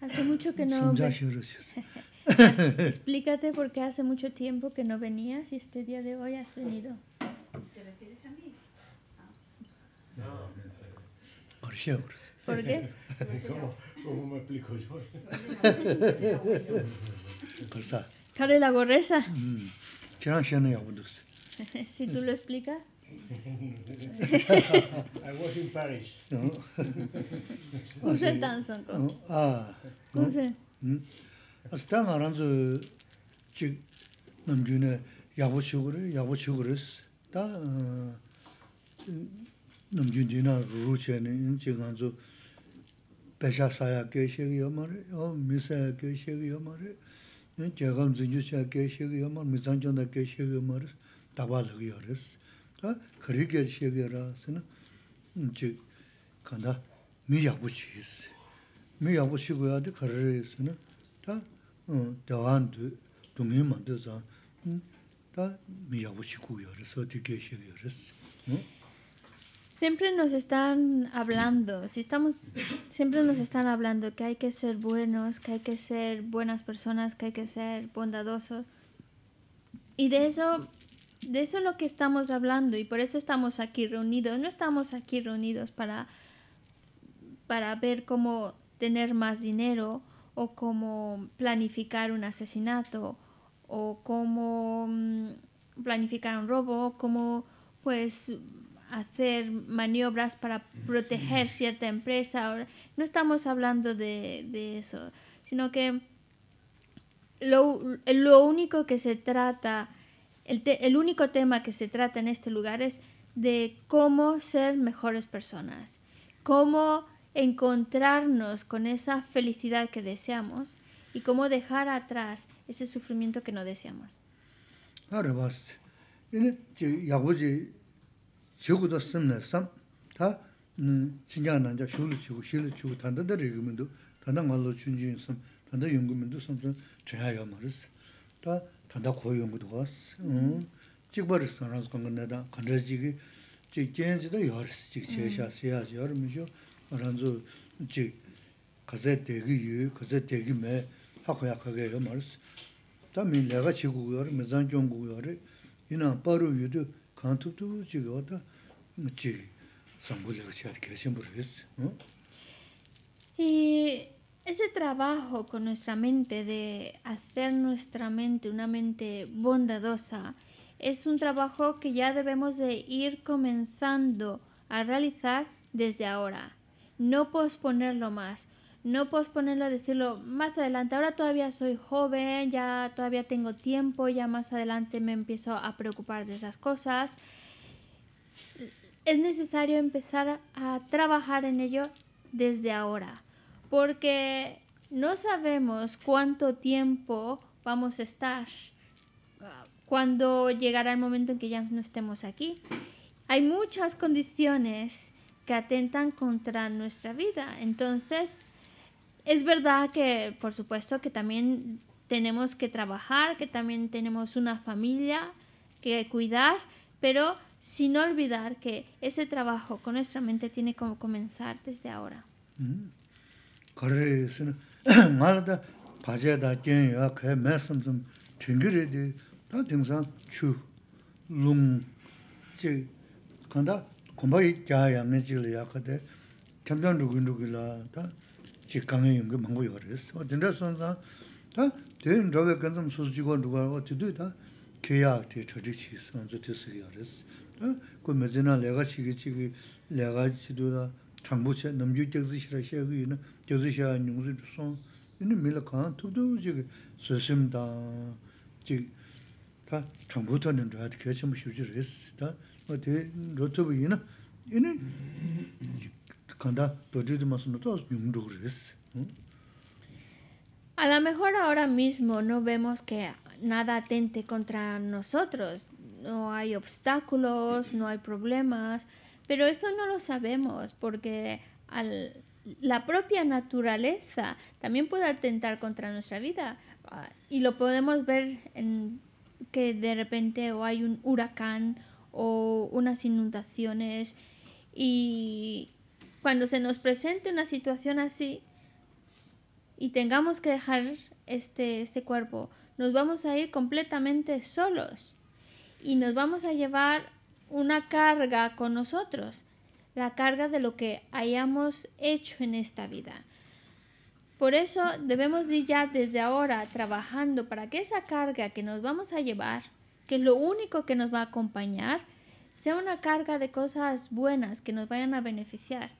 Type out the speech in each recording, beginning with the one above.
Hace mucho que no. Explícate por qué hace mucho tiempo que no venías y este día de hoy has venido. ¿Te refieres a mí? No. ¿Por qué? ¿Cómo, me explico yo? la Gorresa. Mm. Si tú lo explicas. I was in Paris. Kuse tansan ko. Oh, ah. Kuse. Hmm. As ta nga ranzu chik namju ne yabu shukuri, yabu shukuris. Ta eh, namju di na ruru che ne in chik ranzu pesha saya ke shegi yamari, o misaya ke shegi yamari, chegam zinju saya ke 간다 다 Siempre nos están hablando, si estamos, siempre nos están hablando que hay que ser buenos, que hay que ser buenas personas, que hay que ser bondadosos. Y de eso de eso es lo que estamos hablando y por eso estamos aquí reunidos. No estamos aquí reunidos para, para ver cómo tener más dinero o cómo planificar un asesinato o cómo mm, planificar un robo o cómo pues hacer maniobras para proteger cierta empresa. No estamos hablando de, eso, sino que lo, lo único que se trata el, el único tema que se trata en este lugar es de cómo ser mejores personas, cómo encontrarnos con esa felicidad que deseamos y cómo dejar atrás ese sufrimiento que no deseamos. 간다 고용 것도 왔어. 응. 즉 버스 건데다 건저지기 즉 겐지도 열스 즉 제샤스 여름이죠. 그런저 즉 가제 대기 유 가제 대기매 하고 약하게 해 말스. 다 밀레가 지구고요. 미잔 경고고요. 이나 바로 유도 간투도 즉 왔다. 즉 삼불레가 시작해 심부르겠어. 응. 이 ese trabajo con nuestra mente de hacer nuestra mente una mente bondadosa es un trabajo que ya debemos de ir comenzando a realizar desde ahora. No posponerlo más, no posponerlo decirlo más adelante. Ahora todavía soy joven, ya todavía tengo tiempo, ya más adelante me empiezo a preocupar de esas cosas. Es necesario empezar a trabajar en ello desde ahora porque no sabemos cuánto tiempo vamos a estar ah, cuando llegará el momento en que ya no estemos aquí. Hay muchas condiciones que atentan contra nuestra vida. Entonces, es verdad que, por supuesto, que también tenemos que trabajar, que también tenemos una familia que cuidar, pero sin olvidar que ese trabajo con nuestra mente tiene que comenzar desde ahora. Mm. 거래에서는 말다 바제다 견여 그 말씀 좀 튕기리디 다 등산 추룽제 간다 공부이 자야 매질이 약하데 점점 누구누구라 다 직강에 연구 방법 요리했어 어딘데 선사 다 대인 저에 근좀 수수지고 누가 어찌도 다 계약 뒤 처리치 선수 됐어요 그랬어 그 매진아 내가 시기 시기 내가 지도다 장부채 넘주적 지시라 시기는 gyozishaa nyungzi chusong, ini mila kaan tubdu jiga sasim dang, jiga ta changpo tanin chaya kaya chambu shivji res, ta di rotabu ina, ini kanda doji di masana toas nyungdu res. Hmm? A lo mejor ahora mismo no vemos que nada atente contra nosotros, no hay obstáculos, no hay problemas, pero eso no lo sabemos porque al la propia naturaleza también puede atentar contra nuestra vida. Ah, y lo podemos ver en que de repente o hay un huracán o unas inundaciones y cuando se nos presente una situación así y tengamos que dejar este, este cuerpo, nos vamos a ir completamente solos y nos vamos a llevar una carga con nosotros la carga de lo que hayamos hecho en esta vida. Por eso debemos ir ya desde ahora trabajando para que esa carga que nos vamos a llevar, que es lo único que nos va a acompañar, sea una carga de cosas buenas que nos vayan a beneficiar.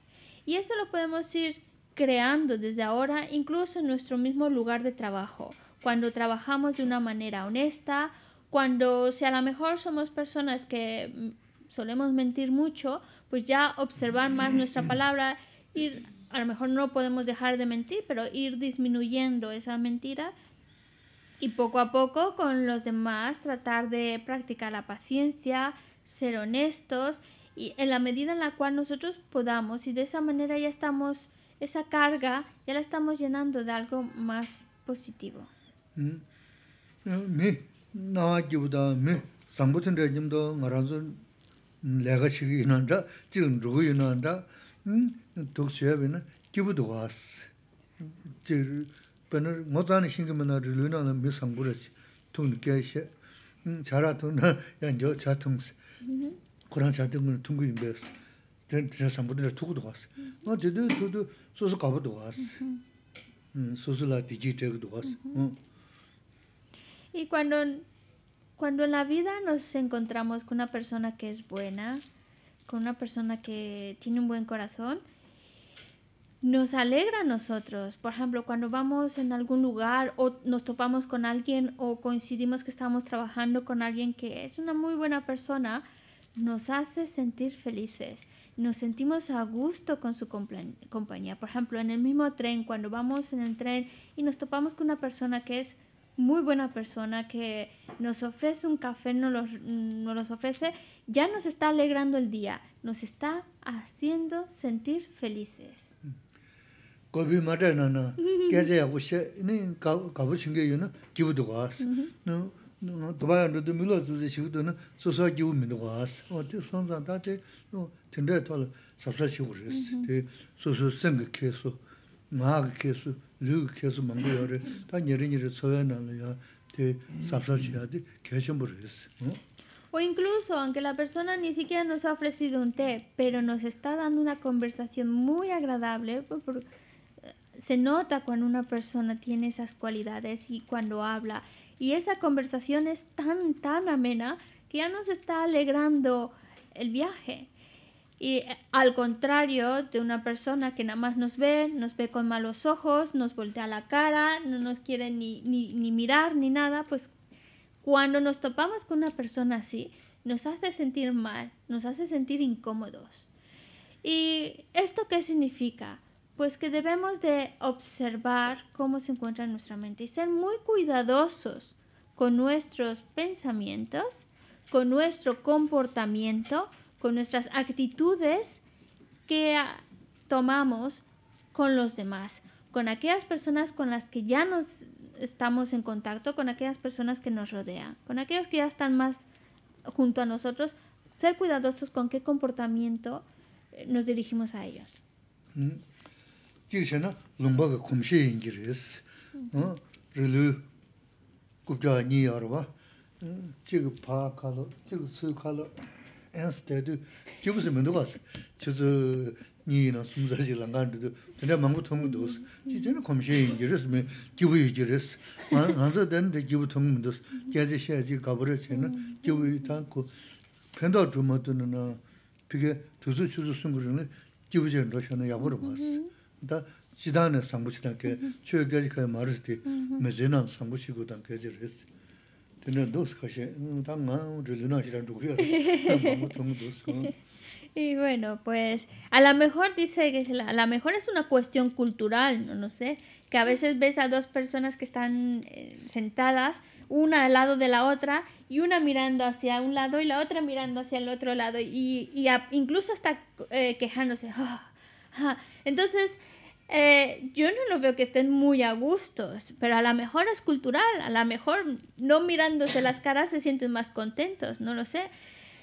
Y eso lo podemos ir creando desde ahora, incluso en nuestro mismo lugar de trabajo, cuando trabajamos de una manera honesta, cuando si a lo mejor somos personas que solemos mentir mucho, pues ya observar más nuestra palabra, ir, a lo mejor no podemos dejar de mentir, pero ir disminuyendo esa mentira y poco a poco con los demás tratar de practicar la paciencia, ser honestos y en la medida en la cual nosotros podamos y de esa manera ya estamos, esa carga ya la estamos llenando de algo más positivo. Mm. 레거시 기능도 지금 녹이는데 음 독서해야 되는데 기부도 왔. 제일 버너 못 하는 신금이나 늘어나면 몇상 부르지. 동께에 음 잘하도나 요저 자통. 그런 자등거는 동구 준비했어. 그래서 뭐는 두고도 왔어. 뭐 제대로 또 소소 가보도 왔어. 음 소슬라 디지털도 왔어. 음이 관은 Cuando en la vida nos encontramos con una persona que es buena, con una persona que tiene un buen corazón, nos alegra a nosotros. Por ejemplo, cuando vamos en algún lugar o nos topamos con alguien o coincidimos que estamos trabajando con alguien que es una muy buena persona, nos hace sentir felices. Nos sentimos a gusto con su compañía. Por ejemplo, en el mismo tren, cuando vamos en el tren y nos topamos con una persona que es muy buena persona que nos ofrece un café, nos los, ofrece, ya nos está alegrando el día, nos está haciendo sentir felices. O incluso, aunque la persona ni siquiera nos ha ofrecido un té, pero nos está dando una conversación muy agradable, pues, eh, se nota cuando una persona tiene esas cualidades y cuando habla. Y esa conversación es tan, tan amena que ya nos está alegrando el viaje. Y eh, al contrario de una persona que nada más nos ve, nos ve con malos ojos, nos voltea la cara, no nos quiere ni, ni, ni mirar ni nada, pues cuando nos topamos con una persona así, nos hace sentir mal, nos hace sentir incómodos. ¿Y esto qué significa? Pues que debemos de observar cómo se encuentra nuestra mente y ser muy cuidadosos con nuestros pensamientos, con nuestro comportamiento, con nuestras actitudes que tomamos con los demás, con aquellas personas con las que ya nos estamos en contacto, con aquellas personas que nos rodean, con aquellos que ya están más junto a nosotros, ser cuidadosos con qué comportamiento eh, nos dirigimos a ellos. Mm. instead you's him no gas just your in some size land and to send a mango to me just in a common share in English me give it here and now that then the give to me and yes yes gabura said no give it to me Y bueno, pues a lo mejor dice que a lo mejor es una cuestión cultural, no, no sé, que a veces ves a dos personas que están eh, sentadas, una al lado de la otra y una mirando hacia un lado y la otra mirando hacia el otro lado y, incluso hasta eh, quejándose. Ah, ah". Entonces, eh, yo no lo veo que estén muy a gustos, pero a lo mejor es cultural, a lo mejor no mirándose las caras se sienten más contentos, no lo sé.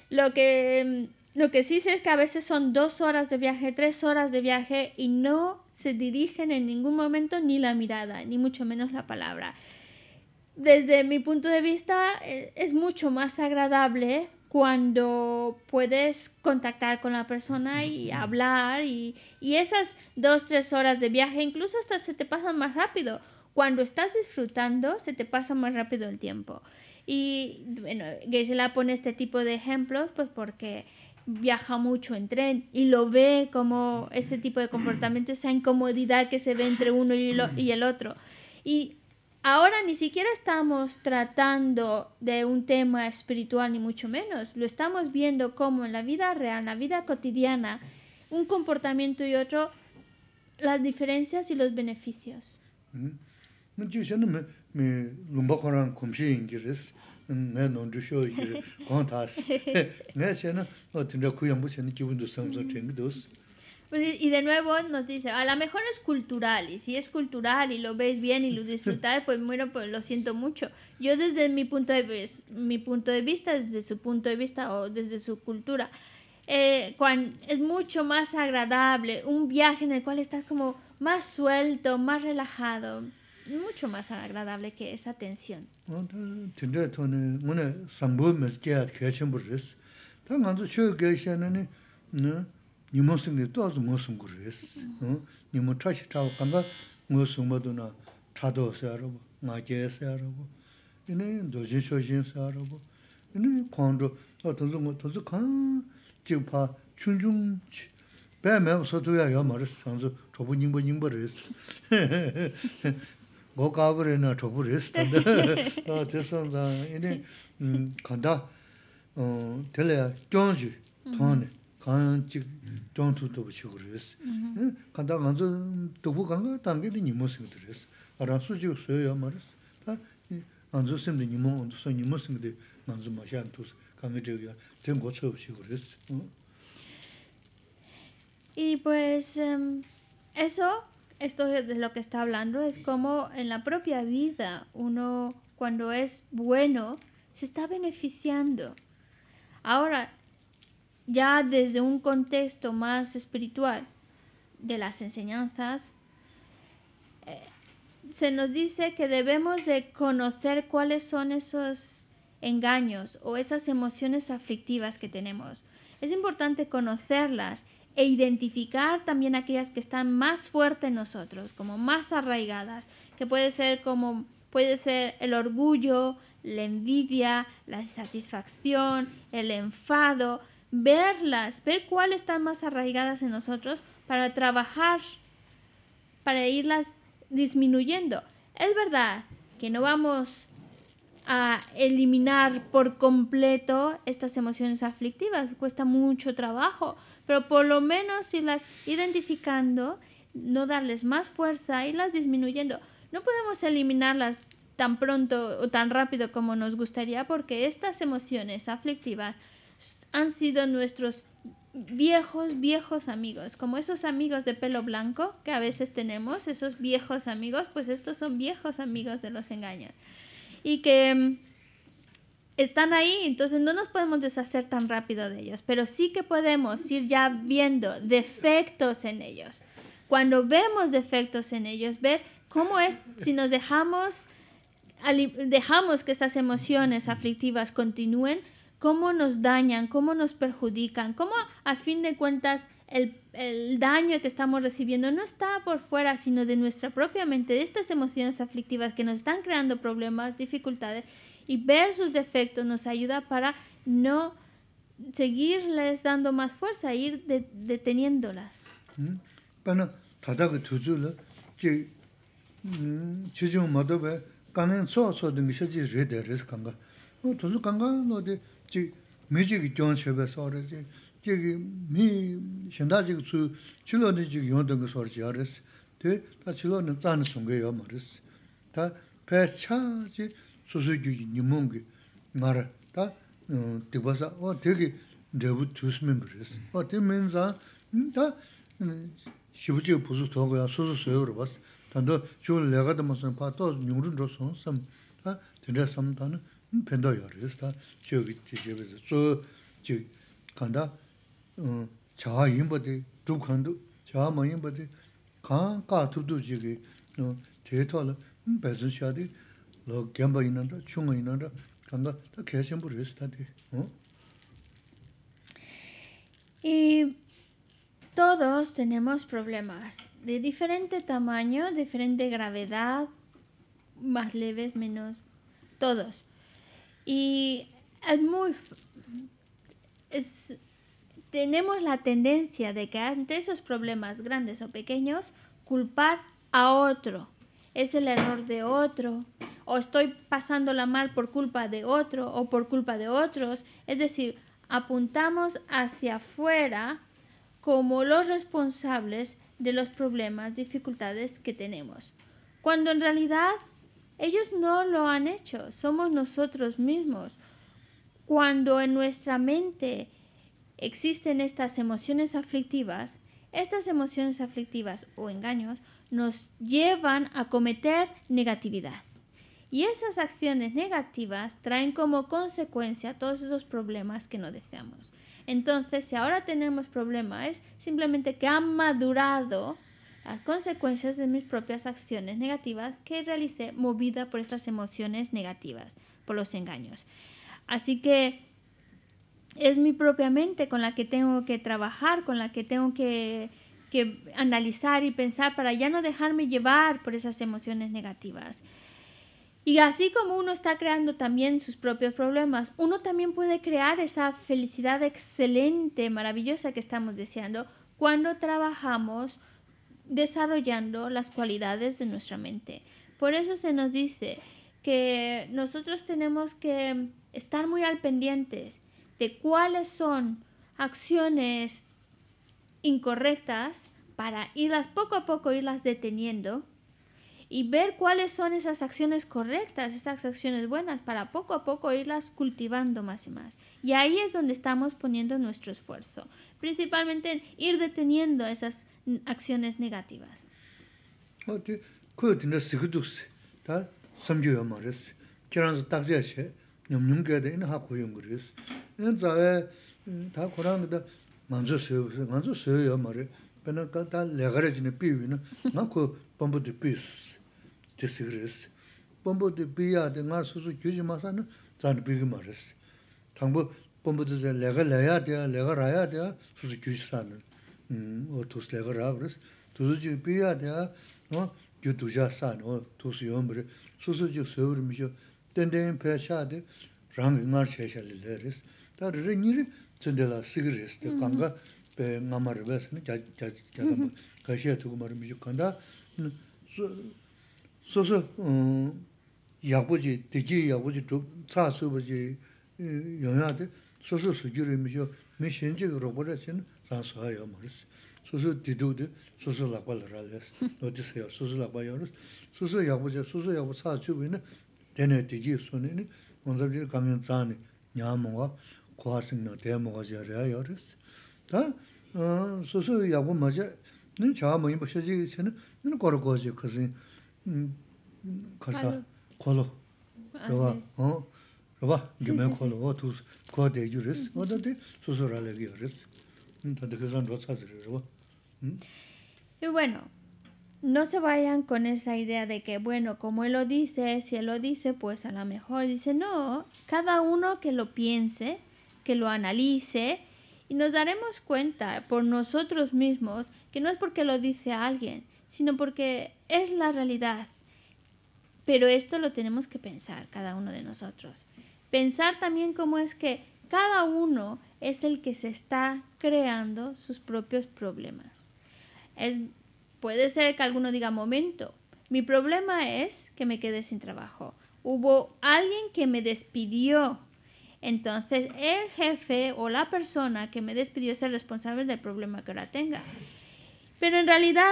Lo que, mm, lo que sí sé es que a veces son dos horas de viaje, tres horas de viaje y no se dirigen en ningún momento ni la mirada, ni mucho menos la palabra. Desde mi punto de vista eh, es mucho más agradable cuando puedes contactar con la persona y hablar y, y, esas dos, tres horas de viaje incluso hasta se te pasan más rápido. Cuando estás disfrutando, se te pasa más rápido el tiempo. Y bueno, Gaisela pone este tipo de ejemplos pues porque viaja mucho en tren y lo ve como ese tipo de comportamiento, esa incomodidad que se ve entre uno y el otro. Y Ahora ni siquiera estamos tratando de un tema espiritual, ni mucho menos. Lo estamos viendo como en la vida real, en la vida cotidiana, un comportamiento y otro, las diferencias y los beneficios. Pues, y de nuevo nos dice, a lo mejor es cultural, y si es cultural y lo veis bien y lo disfrutáis, pues bueno, pues lo siento mucho. Yo desde mi punto de, mi punto de vista, desde su punto de vista o desde su cultura, eh, es mucho más agradable un viaje en el cual estás como más suelto, más relajado, mucho más agradable que esa tensión. yīmōngsïngi tō ázu mōsïngu rēs yīmōng chāshī chāhu khanda mōsïngu bado nā chādō sāyā rō bō nā kiayā sāyā rō bō yīnei dōshīn shōshīn sāyā rō bō yīnei khuān rō tō tō tō tō tō tō kháng chīg bā chūng chūng chī bē mē mō sō ya Y pues em, eso, esto de lo que está hablando, es como en la propia vida uno cuando es bueno se está beneficiando. Ahora, ya desde un contexto más espiritual de las enseñanzas, eh, se nos dice que debemos de conocer cuáles son esos engaños o esas emociones aflictivas que tenemos. Es importante conocerlas e identificar también aquellas que están más fuertes en nosotros, como más arraigadas, que puede ser puede ser el orgullo, la envidia, la satisfacción, el enfado, verlas, ver cuáles están más arraigadas en nosotros para trabajar, para irlas disminuyendo. Es verdad que no vamos a eliminar por completo estas emociones aflictivas, cuesta mucho trabajo, pero por lo menos irlas identificando, no darles más fuerza, irlas disminuyendo. No podemos eliminarlas tan pronto o tan rápido como nos gustaría porque estas emociones aflictivas han sido nuestros viejos, viejos amigos, como esos amigos de pelo blanco que a veces tenemos, esos viejos amigos, pues estos son viejos amigos de los engaños. Y que mm, están ahí, entonces no nos podemos deshacer tan rápido de ellos, pero sí que podemos ir ya viendo defectos en ellos. Cuando vemos defectos en ellos, ver cómo es si nos dejamos dejamos que estas emociones aflictivas continúen, cómo nos dañan, cómo nos perjudican, cómo a fin de cuentas el, el, daño que estamos recibiendo no está por fuera, sino de nuestra propia mente, de estas emociones aflictivas que nos están creando problemas, dificultades, y ver sus defectos nos ayuda para no seguirles dando más fuerza, ir de, deteniéndolas. no Bueno, 지 mī chī kī tyōng shē bē sō rē 용던 거 kī mī shēndā chī kī tsū, chī lō nī chī kī yōng tēng kī sō rē chī yā rē sī, dē, dā chī lō nī tsā nī sōng kē yō mō rē sī, dā, pē chā chī sū pendo yoris, ta chiogi tishibisi, tsu chik kanda um, chaha yinbadi, dhub kandu, chaha ma yinbadi, kaan kaa tubdu chigi, um, te tola, um, baisun shadi, lo genpa inanda, chunga inanda, kanda, ta kaishinbu res tati. Y todos tenemos problemas de diferente tamaño, diferente gravedad, más leves, menos, todos. Y es muy... Es, tenemos la tendencia de que ante esos problemas grandes o pequeños, culpar a otro. Es el error de otro. O estoy pasándola mal por culpa de otro o por culpa de otros. Es decir, apuntamos hacia afuera como los responsables de los problemas, dificultades que tenemos. Cuando en realidad ellos no lo han hecho, somos nosotros mismos. Cuando en nuestra mente existen estas emociones aflictivas, estas emociones aflictivas o engaños nos llevan a cometer negatividad. Y esas acciones negativas traen como consecuencia todos esos problemas que no deseamos. Entonces, si ahora tenemos problemas, simplemente que han madurado las consecuencias de mis propias acciones negativas que realicé movida por estas emociones negativas, por los engaños. Así que es mi propia mente con la que tengo que trabajar, con la que tengo que, que analizar y pensar para ya no dejarme llevar por esas emociones negativas. Y así como uno está creando también sus propios problemas, uno también puede crear esa felicidad excelente, maravillosa que estamos deseando cuando trabajamos desarrollando las cualidades de nuestra mente. Por eso se nos dice que nosotros tenemos que estar muy al pendientes de cuáles son acciones incorrectas para irlas poco a poco, irlas deteniendo y ver cuáles son esas acciones correctas, esas acciones buenas, para poco a poco irlas cultivando más y más. Y ahí es donde estamos poniendo nuestro esfuerzo, principalmente en ir deteniendo esas acciones negativas. disigiris. 봄보드 di biya di ngar susu 잔 masa nu zani bigi maris. Tangbo pompo di zi lega laya diya, lega raya 레가 susu gyuji 비야데 mm, O tus lega raya biris. Tuzu ji biya diya gyu duja sanu, o tus yon biri. Susu ji sövür micho, dendeyin pecha di rangi ngar sheshali leris. Da niri mm-hmm. di kanga ngamari mm-hmm. kanda. 소소 음 야부지 되게 야부지 쪽 차수부지 영향한테 소소 수주를 미셔 메신지 로버레신 산소하여 모르스 소소 디두드 소소라 발라레스 노디세요 소소라 바이오르 소소 야부지 소소 야부 차주비는 되네 되지 손에니 먼저지 가면 짜니 냐모가 고아승노 대모가 저래야 여르스 다 소소 야부 맞아 네 자모이 보셔지 전에 이거 걸어 가지고 그지 y bueno no se vayan con esa idea de que bueno como él lo dice si él lo dice pues a lo mejor dice no cada uno que lo piense que lo analice y nos daremos cuenta por nosotros mismos que no es porque lo dice alguien sino porque es la realidad. Pero esto lo tenemos que pensar cada uno de nosotros. Pensar también cómo es que cada uno es el que se está creando sus propios problemas. puede ser que alguno diga, momento, mi problema es que me quedé sin trabajo. Hubo alguien que me despidió. Entonces el jefe o la persona que me despidió es el responsable del problema que ahora tenga. Pero en realidad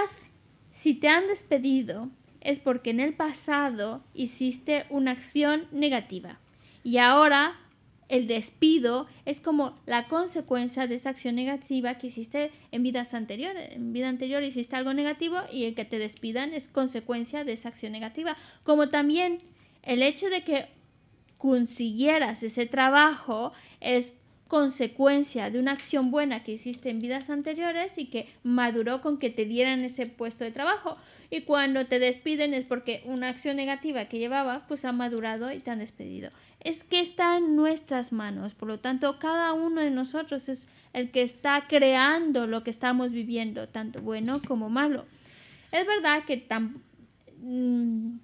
si te han despedido es porque en el pasado hiciste una acción negativa y ahora el despido es como la consecuencia de esa acción negativa que hiciste en vidas anteriores. En vida anterior hiciste algo negativo y el que te despidan es consecuencia de esa acción negativa. Como también el hecho de que consiguieras ese trabajo es consecuencia de una acción buena que hiciste en vidas anteriores y que maduró con que te dieran ese puesto de trabajo. Y cuando te despiden es porque una acción negativa que llevaba pues ha madurado y te han despedido. Es que está en nuestras manos, por lo tanto cada uno de nosotros es el que está creando lo que estamos viviendo, tanto bueno como malo. Es verdad que tan... Mm,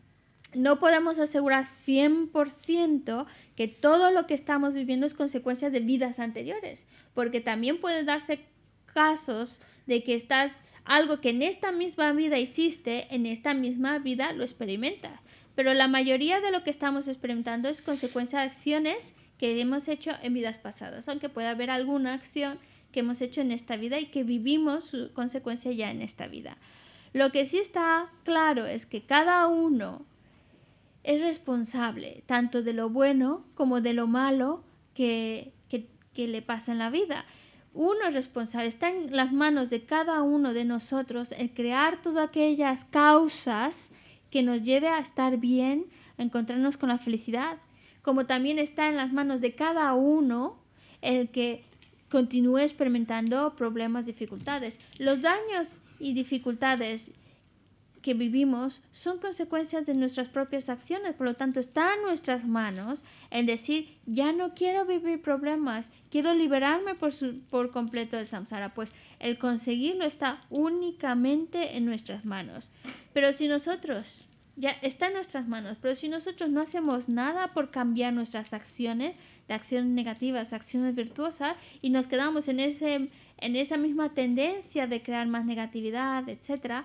no podemos asegurar 100% que todo lo que estamos viviendo es consecuencia de vidas anteriores, porque también puede darse casos de que estás algo que en esta misma vida hiciste, en esta misma vida lo experimentas. Pero la mayoría de lo que estamos experimentando es consecuencia de acciones que hemos hecho en vidas pasadas, aunque pueda haber alguna acción que hemos hecho en esta vida y que vivimos su consecuencia ya en esta vida. Lo que sí está claro es que cada uno es responsable tanto de lo bueno como de lo malo que, que, le pasa en la vida. Uno es responsable, está en las manos de cada uno de nosotros el crear todas aquellas causas que nos lleve a estar bien, a encontrarnos con la felicidad, como también está en las manos de cada uno el que continúe experimentando problemas, dificultades. Los daños y dificultades que vivimos son consecuencias de nuestras propias acciones. Por lo tanto, está en nuestras manos el decir, ya no quiero vivir problemas, quiero liberarme por, por completo del samsara. Pues el conseguirlo está únicamente en nuestras manos. Pero si nosotros, ya está en nuestras manos, pero si nosotros no hacemos nada por cambiar nuestras acciones, de acciones negativas acciones virtuosas, y nos quedamos en, ese, en esa misma tendencia de crear más negatividad, etcétera,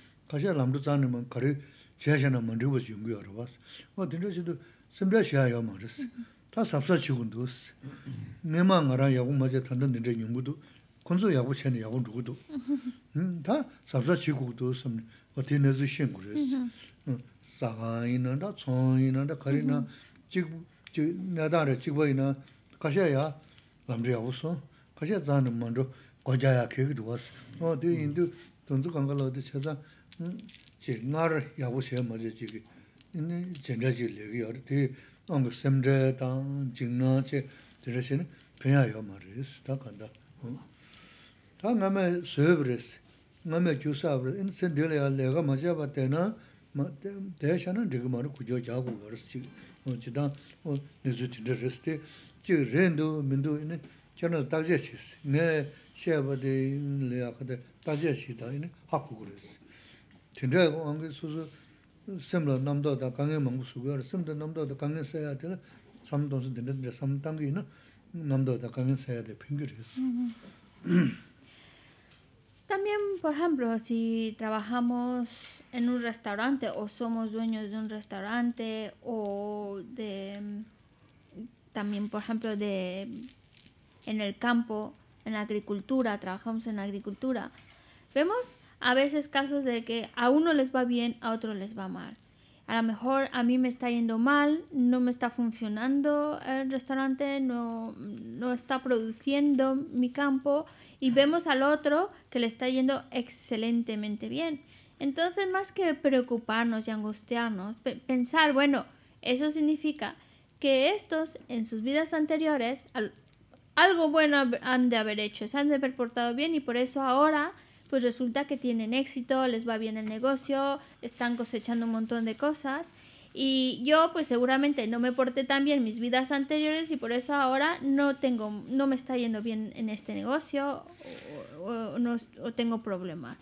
kashiya lamdru tsaani ma kari chaya shana mandri wasi yungu yaro wasi. Wa dindra shidu simbya shaya yaw ma rasi, taa sapsa chigundu wasi. Nima ngara yagun maze tanda dindra yungu du, kunzu yagun chayani yagun rugu du. Hmm, taa sapsa chigundu wasi, wa ti nazi shingu rasi. Hmm, saga ina, taa tsong ina, taa ya chī ngār yāgū 이제 mazhī chī ki jindrā chī lēgī yārī, tī aṅga sīm rē, tāṅ jī ngā chī, chī rā chī ni piñyā yawā mazhī rī sī, tā kāntā, hūma. Tā ngā mē sōyab rī sī, ngā mē chūsāab rī sī, nī tsindilā yārī lēgā mazhī yābā tēnā, tē rī tindraya wangi susu semla namdo da kange mungu suguyor, semla namdo da kange saya dila samdonsu se samdangi ina namdo da kange saya de pingiris. También, por ejemplo, si trabajamos en un restaurante o somos dueños de un restaurante o de también, por ejemplo, de en el campo, en la agricultura, trabajamos en la agricultura, vemos a veces casos de que a uno les va bien, a otro les va mal. A lo mejor a mí me está yendo mal, no me está funcionando el restaurante, no, está produciendo mi campo y vemos al otro que le está yendo excelentemente bien. Entonces, más que preocuparnos y angustiarnos, pensar, bueno, eso significa que estos en sus vidas anteriores algo bueno han de haber hecho, se han de haber portado bien y por eso ahora pues resulta que tienen éxito, les va bien el negocio, están cosechando un montón de cosas. Y yo pues seguramente no me porté tan bien mis vidas anteriores y por eso ahora no tengo, no me está yendo bien en este negocio o, no, tengo problema.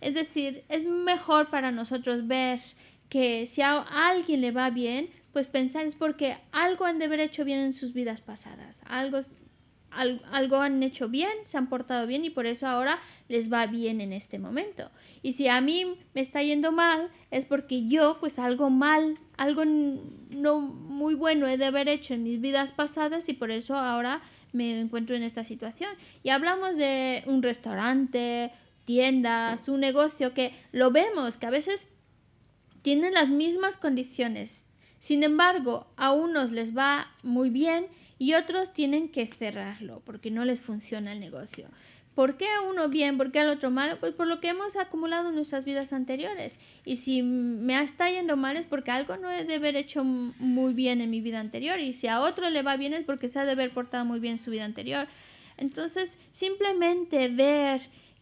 Es decir, es mejor para nosotros ver que si a alguien le va bien, pues pensar es porque algo han de haber hecho bien en sus vidas pasadas, algo algo han hecho bien, se han portado bien y por eso ahora les va bien en este momento. Y si a mí me está yendo mal, es porque yo pues algo mal, algo no muy bueno he de haber hecho en mis vidas pasadas y por eso ahora me encuentro en esta situación. Y hablamos de un restaurante, tiendas, un negocio que lo vemos, que a veces tienen las mismas condiciones. Sin embargo, a unos les va muy bien y otros tienen que cerrarlo porque no les funciona el negocio. ¿Por qué a uno bien? ¿Por qué al otro mal? Pues por lo que hemos acumulado en nuestras vidas anteriores. Y si me está yendo mal es porque algo no he de haber hecho muy bien en mi vida anterior. Y si a otro le va bien es porque se ha de haber portado muy bien su vida anterior. Entonces, simplemente ver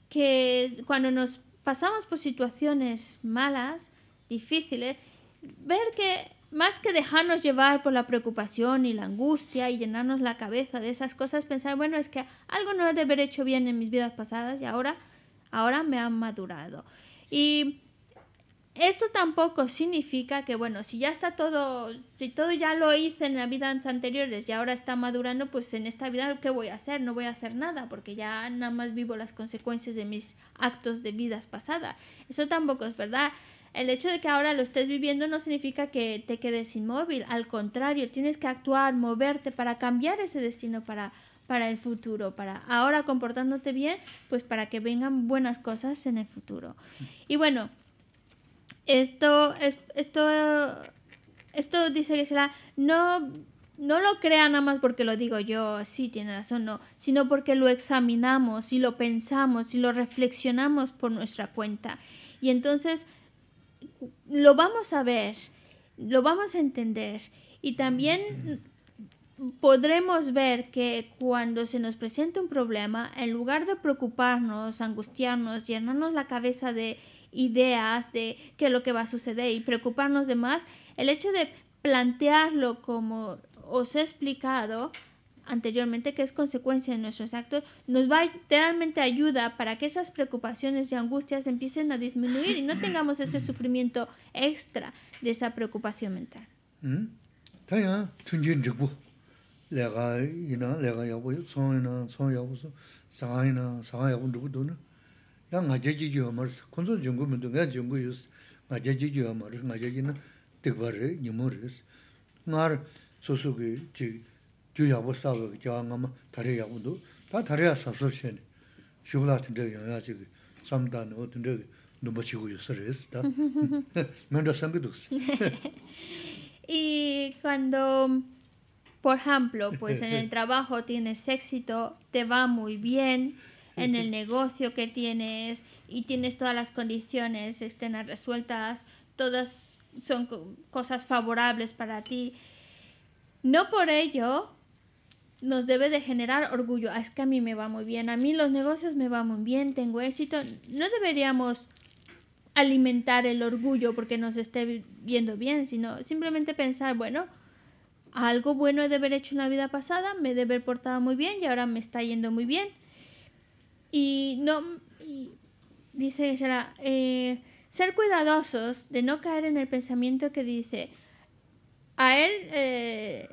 que cuando nos pasamos por situaciones malas, difíciles, ver que más que dejarnos llevar por la preocupación y la angustia y llenarnos la cabeza de esas cosas, pensar, bueno, es que algo no he de haber hecho bien en mis vidas pasadas y ahora, ahora me han madurado. Y esto tampoco significa que, bueno, si ya está todo, si todo ya lo hice en las vidas anteriores y ahora está madurando, pues en esta vida, ¿qué voy a hacer? No voy a hacer nada, porque ya nada más vivo las consecuencias de mis actos de vidas pasadas. Eso tampoco es verdad. El hecho de que ahora lo estés viviendo no significa que te quedes inmóvil, al contrario, tienes que actuar, moverte para cambiar ese destino para, para el futuro, para ahora comportándote bien, pues para que vengan buenas cosas en el futuro. Y bueno, esto, esto, esto dice que será, no no lo crea nada más porque lo digo yo, sí, tiene razón, no, sino porque lo examinamos y lo pensamos y lo reflexionamos por nuestra cuenta. Y entonces lo vamos a ver, lo vamos a entender y también podremos ver que cuando se nos presenta un problema, en lugar de preocuparnos, angustiarnos, llenarnos la cabeza de ideas de qué es lo que va a suceder y preocuparnos de más, el hecho de plantearlo como os he explicado, anteriormente, que es consecuencia de nuestros actos, nos va realmente ayuda para que esas preocupaciones y angustias empiecen a disminuir y no tengamos ese sufrimiento extra de esa preocupación mental. ¿Mm? y cuando por ejemplo pues en el trabajo tienes éxito te va muy bien en el negocio que tienes y tienes todas las condiciones estén resueltas todas son cosas favorables para ti no por ello nos debe de generar orgullo. Ah, es que a mí me va muy bien, a mí los negocios me van muy bien, tengo éxito. No deberíamos alimentar el orgullo porque nos esté viendo bien, sino simplemente pensar, bueno, algo bueno he de haber hecho en la vida pasada, me he de haber portado muy bien y ahora me está yendo muy bien. Y no, dice será eh, ser cuidadosos de no caer en el pensamiento que dice, a él... Eh,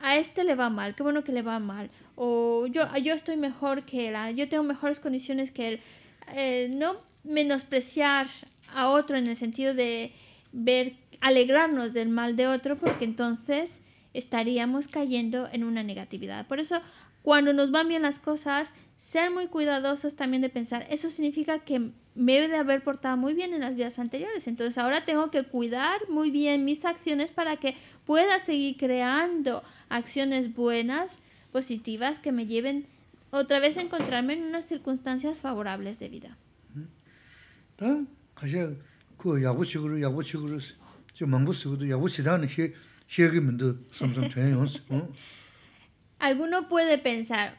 a este le va mal, qué bueno que le va mal, o yo, yo estoy mejor que él, ah, yo tengo mejores condiciones que él. Eh, no menospreciar a otro en el sentido de ver, alegrarnos del mal de otro, porque entonces estaríamos cayendo en una negatividad. Por eso, cuando nos van bien las cosas, ser muy cuidadosos también de pensar, eso significa que me he de haber portado muy bien en las vidas anteriores. Entonces ahora tengo que cuidar muy bien mis acciones para que pueda seguir creando acciones buenas, positivas, que me lleven otra vez a encontrarme en unas circunstancias favorables de vida. Alguno puede pensar,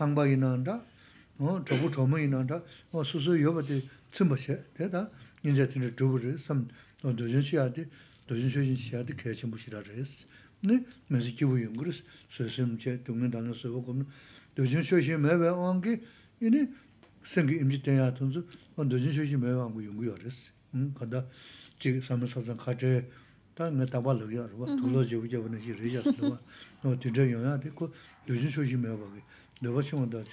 kāngbā inānda, chōku chōma inānda, sūsū yōpa tī tsīmba xe, tē tā, yīnzā tī 섬 chūpa rī, sam, dōjīn shiā tī, dōjīn shiā jīn shiā tī 동네 mbu shirā rī sī, nī, mē 이니 kīwū yōngu rī sī, sūsīm chē, dōngiñ dāna sūpa kōm, dōjīn shiā shiā mē wē wāngi, yīni, sēngi imchī tēnyā tōnsu, dōjīn shiā shiā mē wāngu yōngu yō wā, Bueno,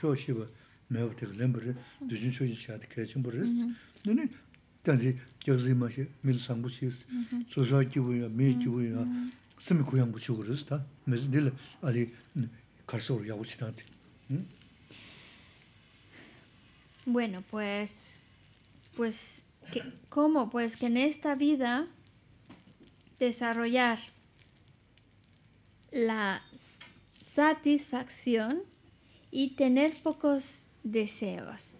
pues, pues, ¿cómo? Pues que en esta vida desarrollar la satisfacción y tener pocos deseos.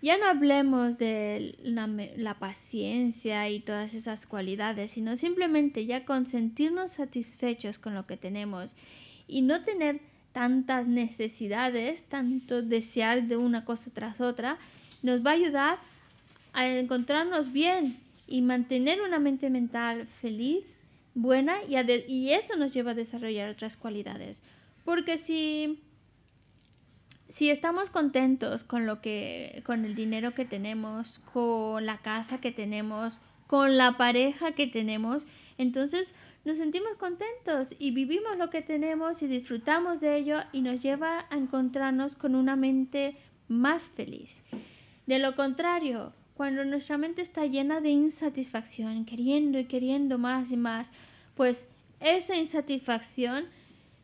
Ya no hablemos de la, paciencia y todas esas cualidades, sino simplemente ya con sentirnos satisfechos con lo que tenemos y no tener tantas necesidades, tanto desear de una cosa tras otra, nos va a ayudar a encontrarnos bien y mantener una mente mental feliz, buena y, y eso nos lleva a desarrollar otras cualidades. Porque si si estamos contentos con lo que con el dinero que tenemos, con la casa que tenemos, con la pareja que tenemos, entonces nos sentimos contentos y vivimos lo que tenemos y disfrutamos de ello y nos lleva a encontrarnos con una mente más feliz. De lo contrario, cuando nuestra mente está llena de insatisfacción, queriendo y queriendo más y más, pues esa insatisfacción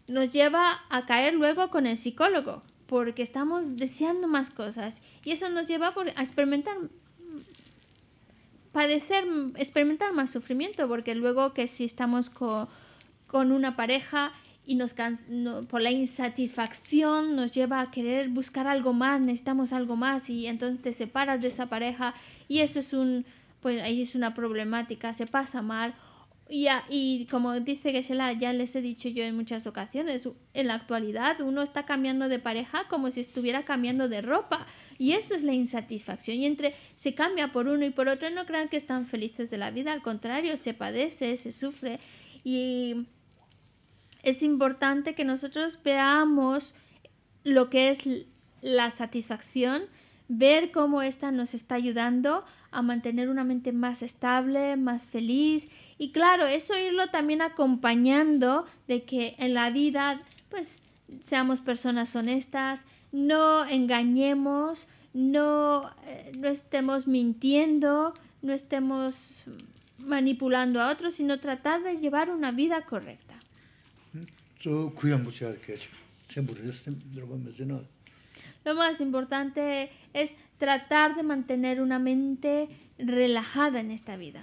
nos lleva a caer luego con el psicólogo, porque estamos deseando más cosas y eso nos lleva a experimentar padecer, experimentar más sufrimiento, porque luego que si estamos con, una pareja y nos por la insatisfacción nos lleva a querer buscar algo más, necesitamos algo más y entonces te separas de esa pareja y eso es un, pues ahí es una problemática, se pasa mal y, como dice Gesela, ya les he dicho yo en muchas ocasiones, en la actualidad uno está cambiando de pareja como si estuviera cambiando de ropa. Y eso es la insatisfacción. Y entre se cambia por uno y por otro, no crean que están felices de la vida, al contrario, se padece, se sufre. Y es importante que nosotros veamos lo que es la satisfacción, ver cómo esta nos está ayudando a mantener una mente más estable, más feliz. Y claro, eso irlo también acompañando de que en la vida, pues, seamos personas honestas, no engañemos, no, eh, no estemos mintiendo, no estemos manipulando a otros, sino tratar de llevar una vida correcta. Lo más importante es tratar de mantener una mente relajada en esta vida.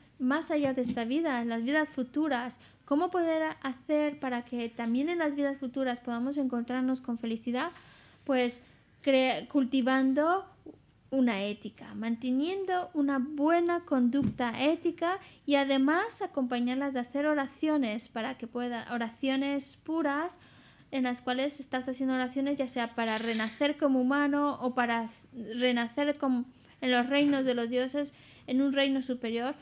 más allá de esta vida, en las vidas futuras, cómo poder hacer para que también en las vidas futuras podamos encontrarnos con felicidad, pues cultivando una ética, manteniendo una buena conducta ética y además acompañarlas de hacer oraciones para que pueda oraciones puras en las cuales estás haciendo oraciones ya sea para renacer como humano o para renacer en los reinos de los dioses, en un reino superior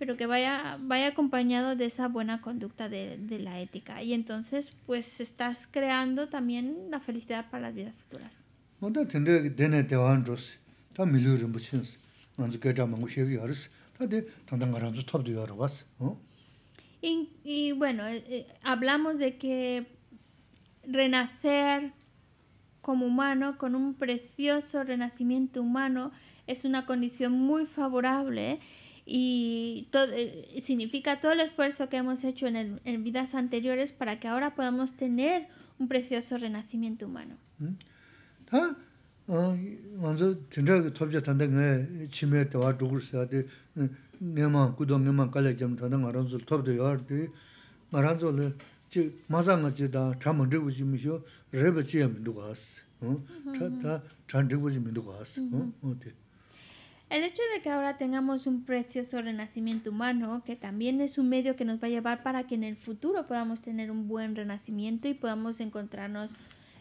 pero que vaya, vaya acompañado de esa buena conducta de, de, la ética. Y entonces, pues estás creando también la felicidad para las vidas futuras. Y, bueno, eh, eh, hablamos de que renacer como humano, con un precioso renacimiento humano, es una condición muy favorable y todo, eh, significa todo el esfuerzo que hemos hecho en, en, vidas anteriores para que ahora podamos tener un precioso renacimiento humano. El hecho de que ahora tengamos un precioso renacimiento humano, que también es un medio que nos va a llevar para que en el futuro podamos tener un buen renacimiento y podamos encontrarnos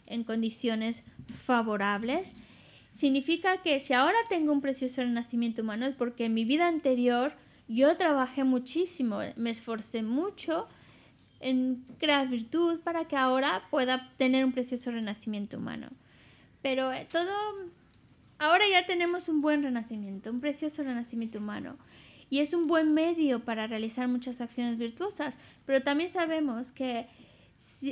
en condiciones favorables, significa que si ahora tengo un precioso renacimiento humano es porque en mi vida anterior yo trabajé muchísimo, me esforcé mucho en crear virtud para que ahora pueda tener un precioso renacimiento humano. Pero eh, todo Ahora ya tenemos un buen renacimiento, un precioso renacimiento humano. Y es un buen medio para realizar muchas acciones virtuosas, pero también sabemos que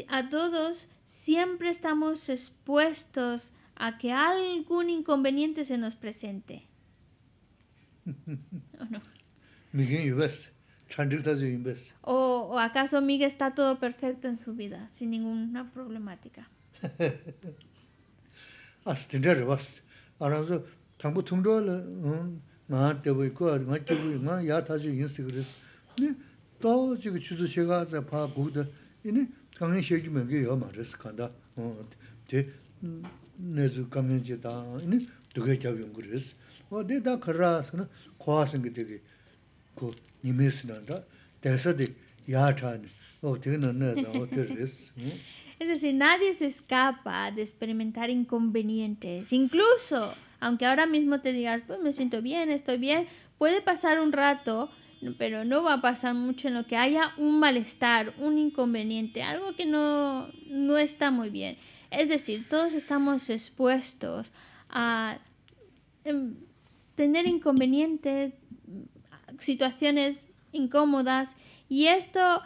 a todos siempre estamos expuestos a que algún inconveniente se nos presente. ¿O no? ¿O acaso Miguel está todo perfecto en su vida, sin ninguna problemática? ārāṅ 당부 tāṅpo 응나 되고 있고 māt 맞지 wāi 야 다시 te wāi, māt yātā chī 봐 ki 이네 Nī, tō chī kū 간다 sū shēkā tsā pā kū tā, yī nī, kāngyīn shēkī māngyī yaw mā rīs kāndā. Tē, nē tsū kāngyīn chī tā, yī nī, tū Es decir, nadie se escapa de experimentar inconvenientes. Incluso, aunque ahora mismo te digas, pues me siento bien, estoy bien, puede pasar un rato, pero no va a pasar mucho en lo que haya un malestar, un inconveniente, algo que no, está muy bien. Es decir, todos estamos expuestos a em, tener inconvenientes, situaciones incómodas y esto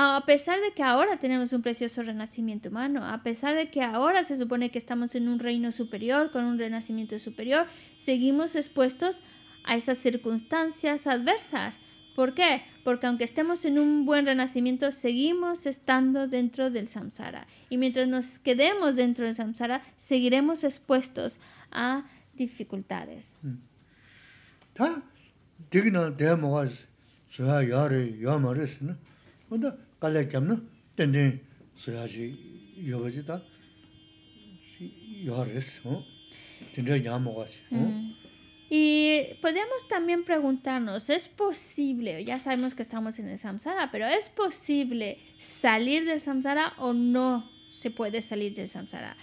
a pesar de que ahora tenemos un precioso renacimiento humano, a pesar de que ahora se supone que estamos en un reino superior, con un renacimiento superior, seguimos expuestos a esas circunstancias adversas. ¿Por qué? Porque aunque estemos en un buen renacimiento, seguimos estando dentro del samsara. Y mientras nos quedemos dentro del samsara, seguiremos expuestos a dificultades. ¿no? Tendré ya Y podemos también preguntarnos, ¿es posible, ya sabemos que estamos en el samsara, pero ¿es posible salir del samsara o no se puede salir del samsara?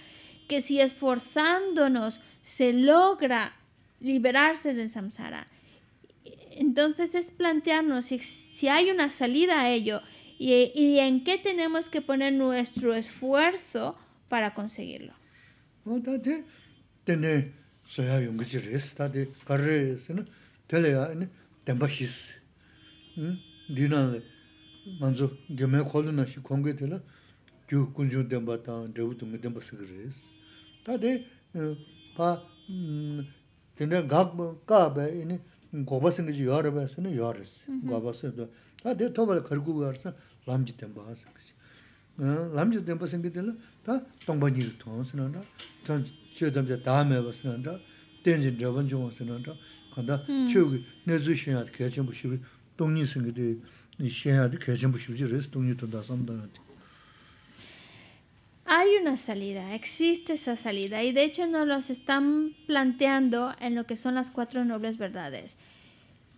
Que si esforzándonos se logra liberarse del samsara, entonces es plantearnos si, si hay una salida a ello y en qué tenemos que poner nuestro esfuerzo para conseguirlo? Tade, tener, sea yo muchas veces tarde, tarde, ¿no? Tener, ¿eh? Demasiado, ¿no? Dinero, manzo, yo me acuerdo una si congo te la, yo condujo demasiado, debuto me demasigres, tarde, ah, pa, ¿eh? Tener gabo, gabo, ¿eh? Un gobo sin muchas horas, ¿no? Horas, gobo sin. Hay una salida, existe esa salida y de hecho nos los están planteando en lo que son las cuatro nobles verdades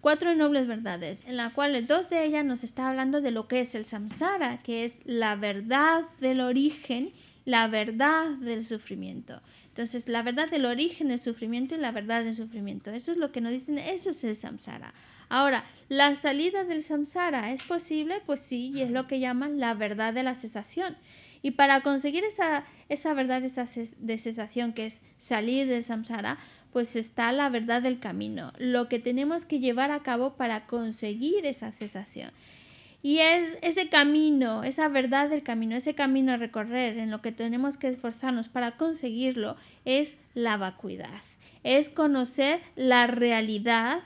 cuatro nobles verdades, en las cuales dos de ellas nos está hablando de lo que es el samsara, que es la verdad del origen, la verdad del sufrimiento. Entonces, la verdad del origen del sufrimiento y la verdad del sufrimiento. Eso es lo que nos dicen, eso es el samsara. Ahora, ¿la salida del samsara es posible? Pues sí, y es lo que llaman la verdad de la cesación. Y para conseguir esa, esa verdad esa de cesación, que es salir del samsara, pues está la verdad del camino, lo que tenemos que llevar a cabo para conseguir esa cesación. Y es ese camino, esa verdad del camino, ese camino a recorrer, en lo que tenemos que esforzarnos para conseguirlo, es la vacuidad, es conocer la realidad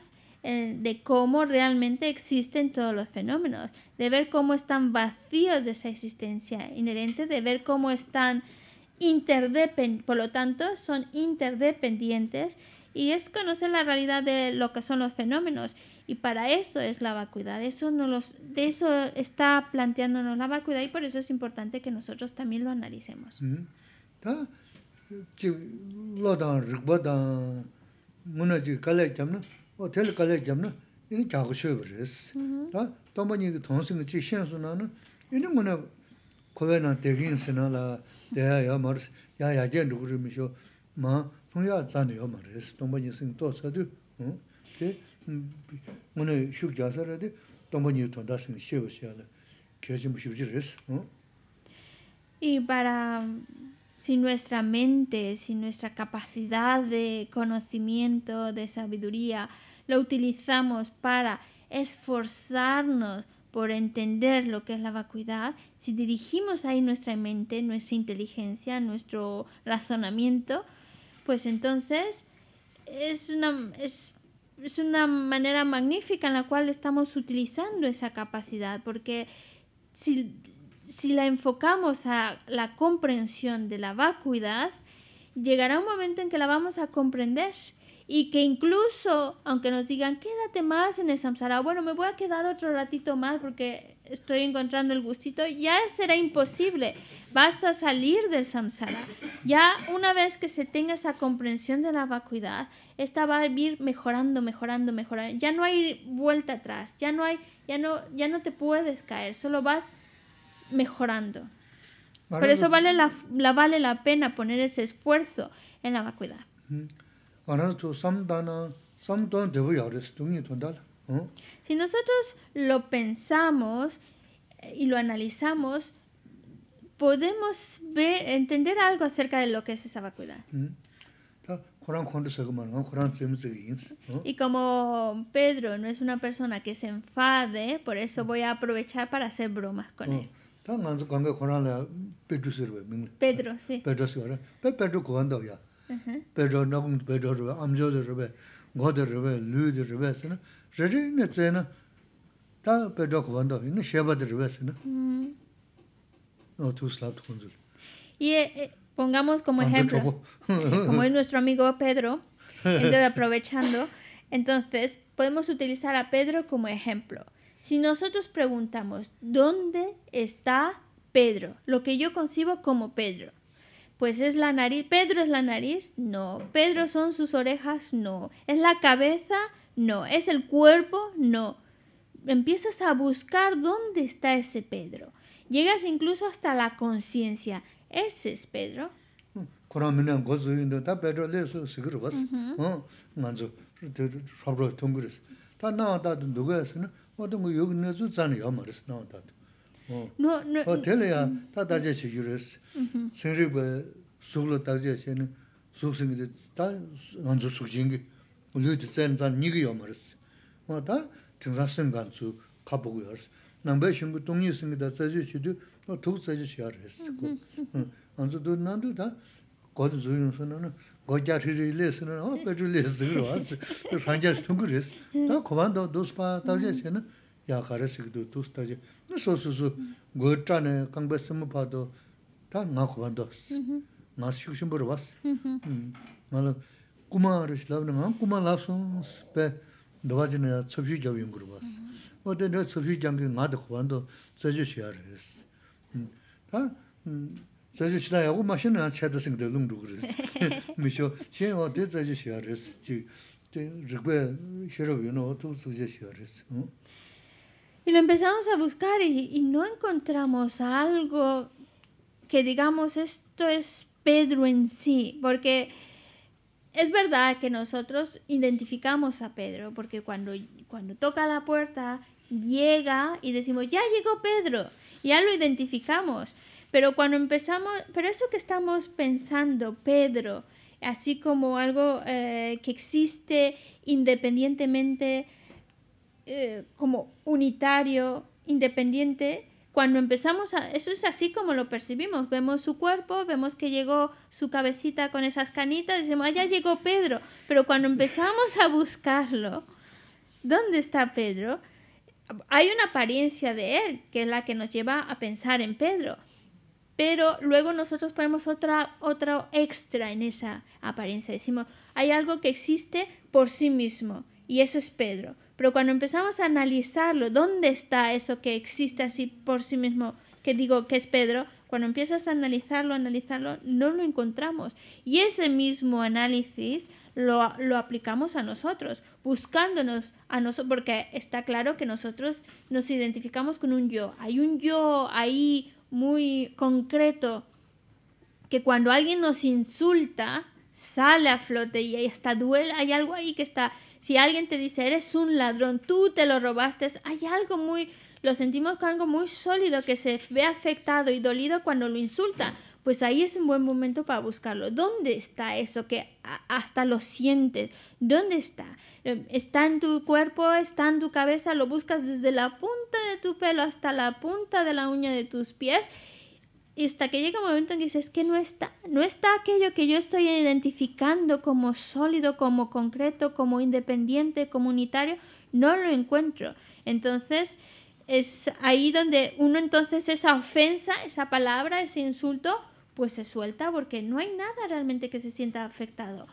eh, de cómo realmente existen todos los fenómenos, de ver cómo están vacíos de esa existencia inherente, de ver cómo están interdependientes, por lo tanto son interdependientes y es conocer la realidad de lo que son los fenómenos y para eso es la vacuidad, eso no los, de eso está planteándonos la vacuidad y por eso es importante que nosotros también lo analicemos. Y para, si nuestra mente, si nuestra capacidad de conocimiento, de sabiduría, lo utilizamos para esforzarnos por entender lo que es la vacuidad, si dirigimos ahí nuestra mente, nuestra inteligencia, nuestro razonamiento, pues entonces es una, es, una manera magnífica en la cual estamos utilizando esa capacidad, porque si, si la enfocamos a la comprensión de la vacuidad, llegará un momento en que la vamos a comprender y que incluso, aunque nos digan, quédate más en el samsara, bueno, me voy a quedar otro ratito más porque estoy encontrando el gustito, ya será imposible, vas a salir del samsara. Ya una vez que se tenga esa comprensión de la vacuidad, esta va a ir mejorando, mejorando, mejorando. Ya no hay vuelta atrás, ya no hay, ya no, ya no te puedes caer, solo vas mejorando. Por eso pues vale la, vale la pena poner ese esfuerzo en la vacuidad. Hm? Si nosotros lo pensamos eh, y lo analizamos, podemos ver, entender algo acerca de lo que es esa vacuidad. Hm. Hm? Y como Pedro no es una persona que se enfade, por eso voy a aprovechar para hacer bromas con él. Pedro, sí. Pedro, y eh, eh, pongamos como ejemplo, eh, como es nuestro amigo Pedro, entonces aprovechando, entonces podemos utilizar a Pedro como ejemplo. Si nosotros preguntamos, ¿dónde está Pedro? Lo que yo concibo como Pedro. Pues es la nariz. Pedro es la nariz, no. Pedro son sus orejas, no. Es la cabeza, no. Es el cuerpo, no. Empiezas a buscar dónde está ese Pedro. Llegas incluso hasta la conciencia. Ese es Pedro. nō, nō, nō. Tēla ya, tā dājā shī yurēs, sēngrī bā sūkla dājā shē nē, sūk sēngi dē, tā ngā dzū sūk jīngi, lū dī tsēn dzān nīgī yō mā rēs. Mā tā, tīng sā sēng gān 야 가르스기도 투스타지 너 소소소 거짜네 강베스모 봐도 다 나고 반도 나 시크심 버 봤어 말 꾸마르스 라브는 한 꾸마 라송스 베 도와지네 접시 적인 거 봤어 어때 너 접시 장기 나도 고반도 저주시야 그랬어 다 저주시다 하고 마시는 차다생 들음도 그랬어 미쇼 셴어 대 저주시야 그랬지 저 저거 싫어요 너 어떻게 저주시야 그랬어 응 Y lo empezamos a buscar y, no encontramos algo que digamos esto es Pedro en sí, porque es verdad que nosotros identificamos a Pedro, porque cuando, cuando toca la puerta, llega y decimos, ya llegó Pedro, ya lo identificamos. Pero cuando empezamos, pero eso que estamos pensando, Pedro, así como algo eh, que existe independientemente eh, como unitario, independiente, cuando empezamos a... Eso es así como lo percibimos. Vemos su cuerpo, vemos que llegó su cabecita con esas canitas, decimos, ah, ya llegó Pedro. Pero cuando empezamos a buscarlo, ¿dónde está Pedro? Hay una apariencia de él, que es la que nos lleva a pensar en Pedro. Pero luego nosotros ponemos otra, otra extra en esa apariencia. Decimos, hay algo que existe por sí mismo, y eso es Pedro. Pero cuando empezamos a analizarlo, ¿dónde está eso que existe así por sí mismo? Que digo que es Pedro, cuando empiezas a analizarlo, analizarlo, no lo encontramos. Y ese mismo análisis lo, lo aplicamos a nosotros, buscándonos a nosotros, porque está claro que nosotros nos identificamos con un yo. Hay un yo ahí muy concreto que cuando alguien nos insulta, sale a flote y hasta duele, hay algo ahí que está si alguien te dice, eres un ladrón, tú te lo robaste, hay algo muy, lo sentimos con algo muy sólido que se ve afectado y dolido cuando lo insulta. Pues ahí es un buen momento para buscarlo. ¿Dónde está eso que hasta lo sientes? ¿Dónde está? Eh, ¿Está en tu cuerpo? ¿Está en tu cabeza? Lo buscas desde la punta de tu pelo hasta la punta de la uña de tus pies y hasta que llega un momento en que dices, es que no está, no está aquello que yo estoy identificando como sólido, como concreto, como independiente, comunitario, no lo encuentro. Entonces, es ahí donde uno entonces esa ofensa, esa palabra, ese insulto, pues se suelta porque no hay nada realmente que se sienta afectado.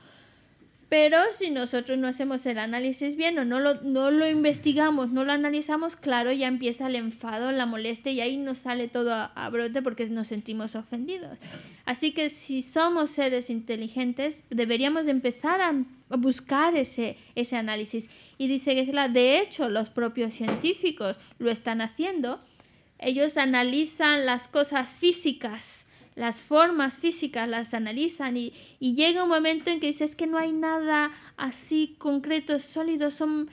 Pero si nosotros no hacemos el análisis bien o no lo, no lo investigamos, no lo analizamos, claro, ya empieza el enfado, la molestia y ahí nos sale todo a, brote porque nos sentimos ofendidos. Así que si somos seres inteligentes, deberíamos empezar a, buscar ese, ese análisis. Y dice que de hecho, los propios científicos lo están haciendo. Ellos analizan las cosas físicas las formas físicas, las analizan y, llega un momento en que dices que no hay nada así concreto, sólido, son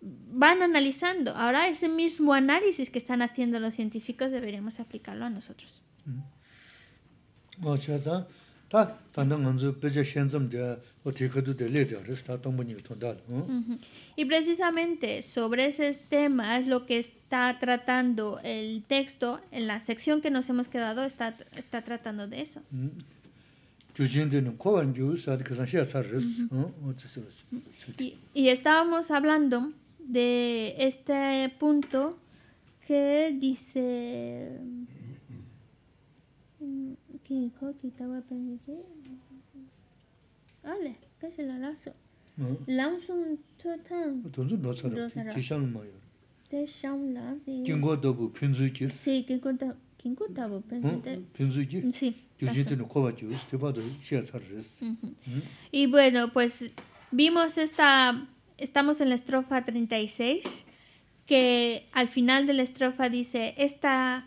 van analizando. Ahora ese mismo análisis que están haciendo los científicos deberíamos aplicarlo a nosotros. Mm. Y precisamente sobre ese tema es lo que está tratando el texto, en la sección que nos hemos quedado está, está tratando de eso. y estábamos hablando de este punto que dice... ¿qué Y bueno, pues vimos esta estamos en la estrofa 36 que al final de la estrofa dice esta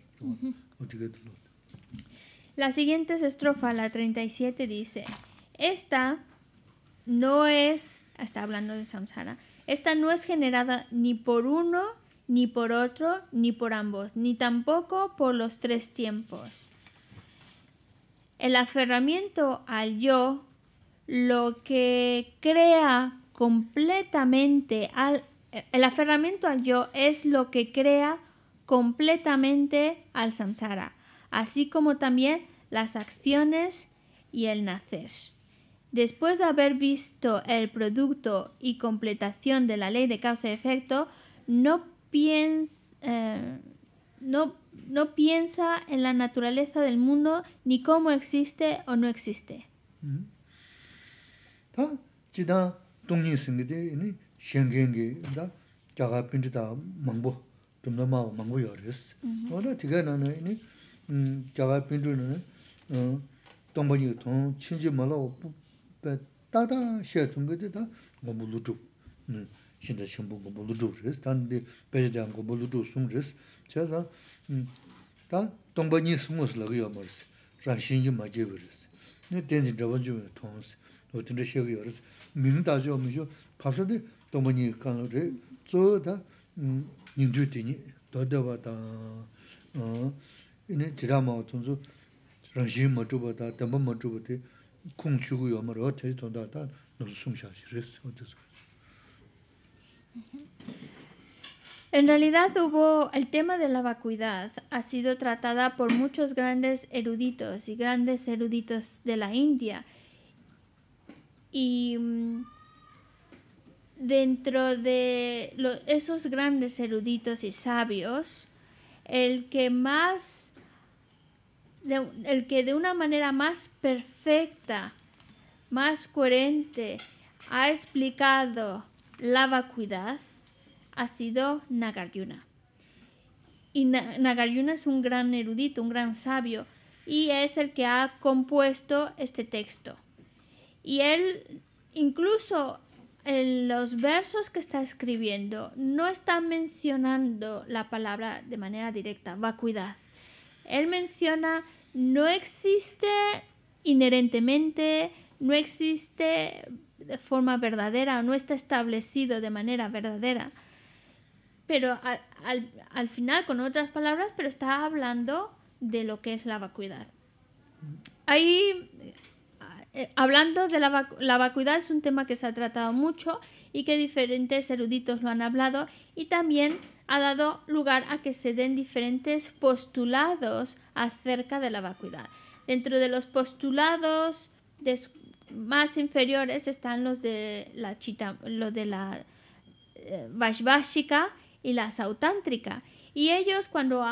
La siguiente estrofa, la 37, dice, esta no es, está hablando de samsara, esta no es generada ni por uno, ni por otro, ni por ambos, ni tampoco por los tres tiempos. El aferramiento al yo lo que crea completamente al el aferramiento al yo es lo que crea completamente al samsara, así como también las acciones y el nacer. Después de haber visto el producto y completación de la ley de causa y efecto, no, eh, no, no piensa en la naturaleza del mundo ni cómo existe o no existe. 좀더 마음 망고 열었어. 뭐다 되게 나는 이니 음 자가 빈주는 음 동반이 통 친지 말하고 배 따다 셔 중거지다 몸불루죽. 음 신자 신부 몸불루죽. 스탄데 배에 대한 거 몸불루죽 숨지스. 제가 음다 동반이 숨었을 거야 말스. 라신지 맞게 버스 네 된지 잡은 좀 통스. 어떤데 셔 열었어. 민다죠 무죠. 밥서데 동반이 간으래 저다 음 nindu tini, dodewa tang, ine jiramawa tunzu, rangshin matruba ta, tenpa matruba ti, kung chugu yoma rawa tari tonda ta, nusu sungshashi res. En realidad hubo el tema de la vacuidad ha sido tratada por muchos grandes eruditos y grandes eruditos de la India y mm, dentro de esos grandes eruditos y sabios, el que más, el que de una manera más perfecta, más coherente, ha explicado la vacuidad ha sido Nagarjuna. Y Nagarjuna es un gran erudito, un gran sabio, y es el que ha compuesto este texto. Y él incluso en los versos que está escribiendo no está mencionando la palabra de manera directa, vacuidad. Él menciona no existe inherentemente, no existe de forma verdadera, no está establecido de manera verdadera. Pero al, final, con otras palabras, pero está hablando de lo que es la vacuidad. Eh, hablando de la, vacuidad, es un tema que se ha tratado mucho y que diferentes eruditos lo han hablado y también ha dado lugar a que se den diferentes postulados acerca de la vacuidad. Dentro de los postulados más inferiores están los de la chita, de la eh, y la sautántrica. Y ellos cuando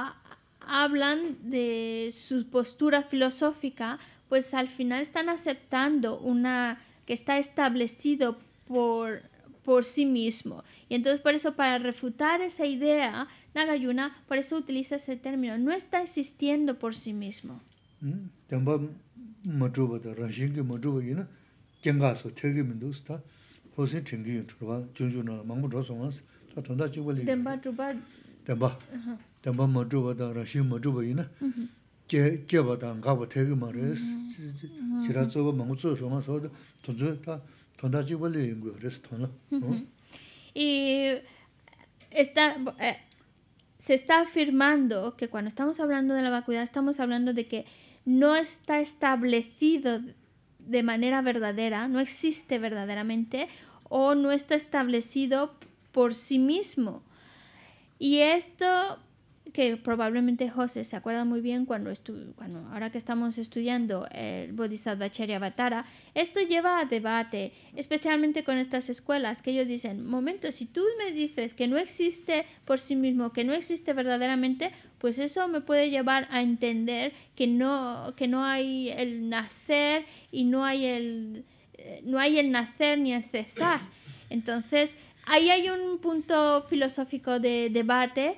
hablan de su postura filosófica, pues al final están aceptando una que está establecido por, por sí mismo. Y entonces por eso para refutar esa idea, Nagayuna por eso utiliza ese término, no está existiendo por sí mismo. Mm. Y se está afirmando que cuando estamos hablando de la vacuidad estamos hablando de que no está establecido de manera verdadera, no existe verdaderamente o no está establecido por sí mismo. Y esto que probablemente José se acuerda muy bien cuando, cuando ahora que estamos estudiando el Bodhisattva Charyavatara, esto lleva a debate, especialmente con estas escuelas que ellos dicen, momento, si tú me dices que no existe por sí mismo, que no existe verdaderamente, pues eso me puede llevar a entender que no, que no hay el nacer y no hay el, no hay el nacer ni el cesar. Entonces, ahí hay un punto filosófico de debate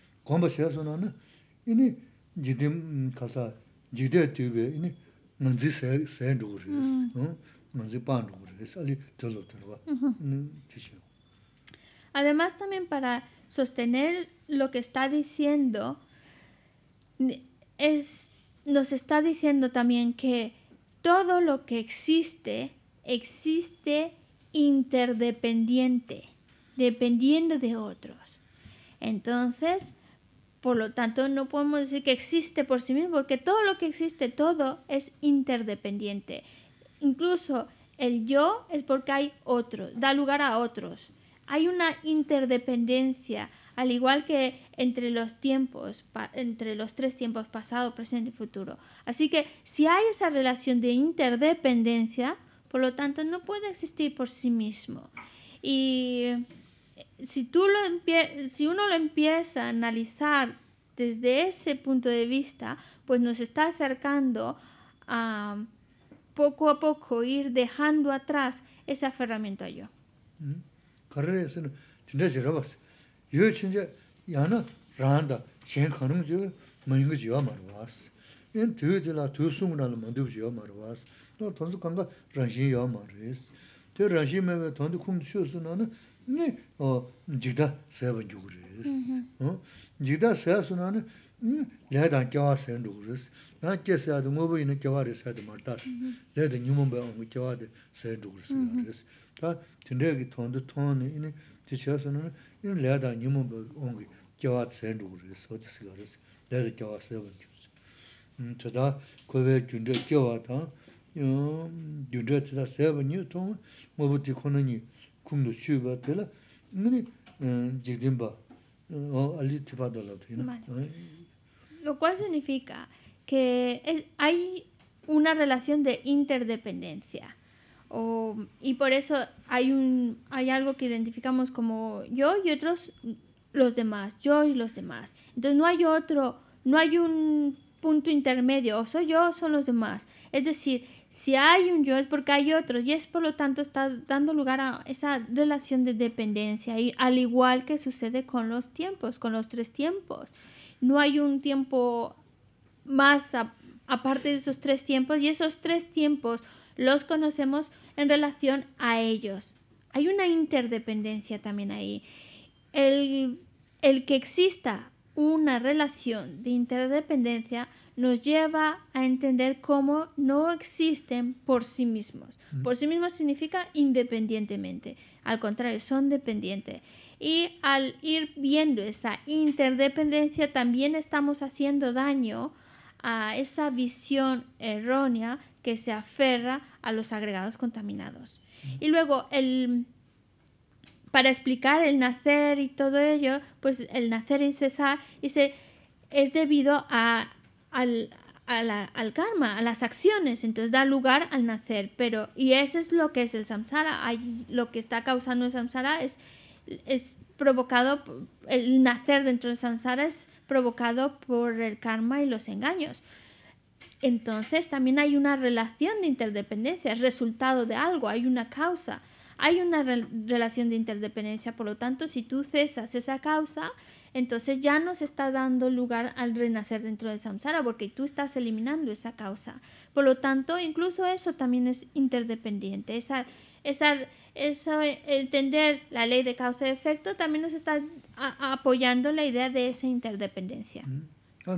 Mm. Hmm, Además también para sostener lo que está diciendo, es, nos está diciendo también que todo lo que existe, existe interdependiente, dependiendo de otros. Entonces, por lo tanto, no podemos decir que existe por sí mismo, porque todo lo que existe, todo es interdependiente. Incluso el yo es porque hay otro da lugar a otros. Hay una interdependencia, al igual que entre los tiempos, entre los tres tiempos, pasado, presente y futuro. Así que si hay esa relación de interdependencia, por lo tanto, no puede existir por sí mismo. Y si, uno lo empieza a analizar desde ese punto de vista, pues nos está acercando a poco a poco ir dejando atrás ese aferramiento a yo. Mm. Ni, njigdaa sèbəngi gu rì ss. Njigdaa sèbə sù nani, nini lèdaa kiawa sèbəngi gu rì ss. Nani kia sèbə ngubu ini kiawa rì sèbə marta ss. Lèdaa njimumbe ongi kiawa dì sèbəngi gu rì ss. Ta, tinregi, tondi, tondi, ini, ti sèbə sù nani, ini lèdaa njimumbe ongi kiawa dì sèbəngi gu rì ss. kiawa Lo cual significa que es, hay una relación de interdependencia. O, y por eso hay, un, hay algo que identificamos como yo y otros los demás, yo y los demás. Entonces no hay otro, no hay un punto intermedio, o soy yo o son los demás. Es decir, si hay un yo es porque hay otros y es por lo tanto está dando lugar a esa relación de dependencia, y al igual que sucede con los tiempos, con los tres tiempos. No hay un tiempo más aparte de esos tres tiempos y esos tres tiempos los conocemos en relación a ellos. Hay una interdependencia también ahí. El, el que exista una relación de interdependencia nos lleva a entender cómo no existen por sí mismos. Por sí mismos significa independientemente, al contrario, son dependientes. Y al ir viendo esa interdependencia también estamos haciendo daño a esa visión errónea que se aferra a los agregados contaminados. Y luego el para explicar el nacer y todo ello, pues el nacer y cesar es debido al, karma, a las acciones, entonces da lugar al nacer, pero y eso es lo que es el samsara, lo que está causando el samsara es, es provocado, el nacer dentro del samsara es provocado por el karma y los engaños. Entonces también hay una relación de interdependencia, es resultado de algo, hay una causa. Hay una relación de interdependencia, por lo tanto, si tú cesas esa causa, entonces ya no está dando lugar al renacer dentro del samsara, porque tú estás eliminando esa causa. Por lo tanto, incluso eso también es interdependiente. Esa, esa, esa entender la ley de causa y efecto también nos está apoyando la idea de esa interdependencia. Mm. Ah,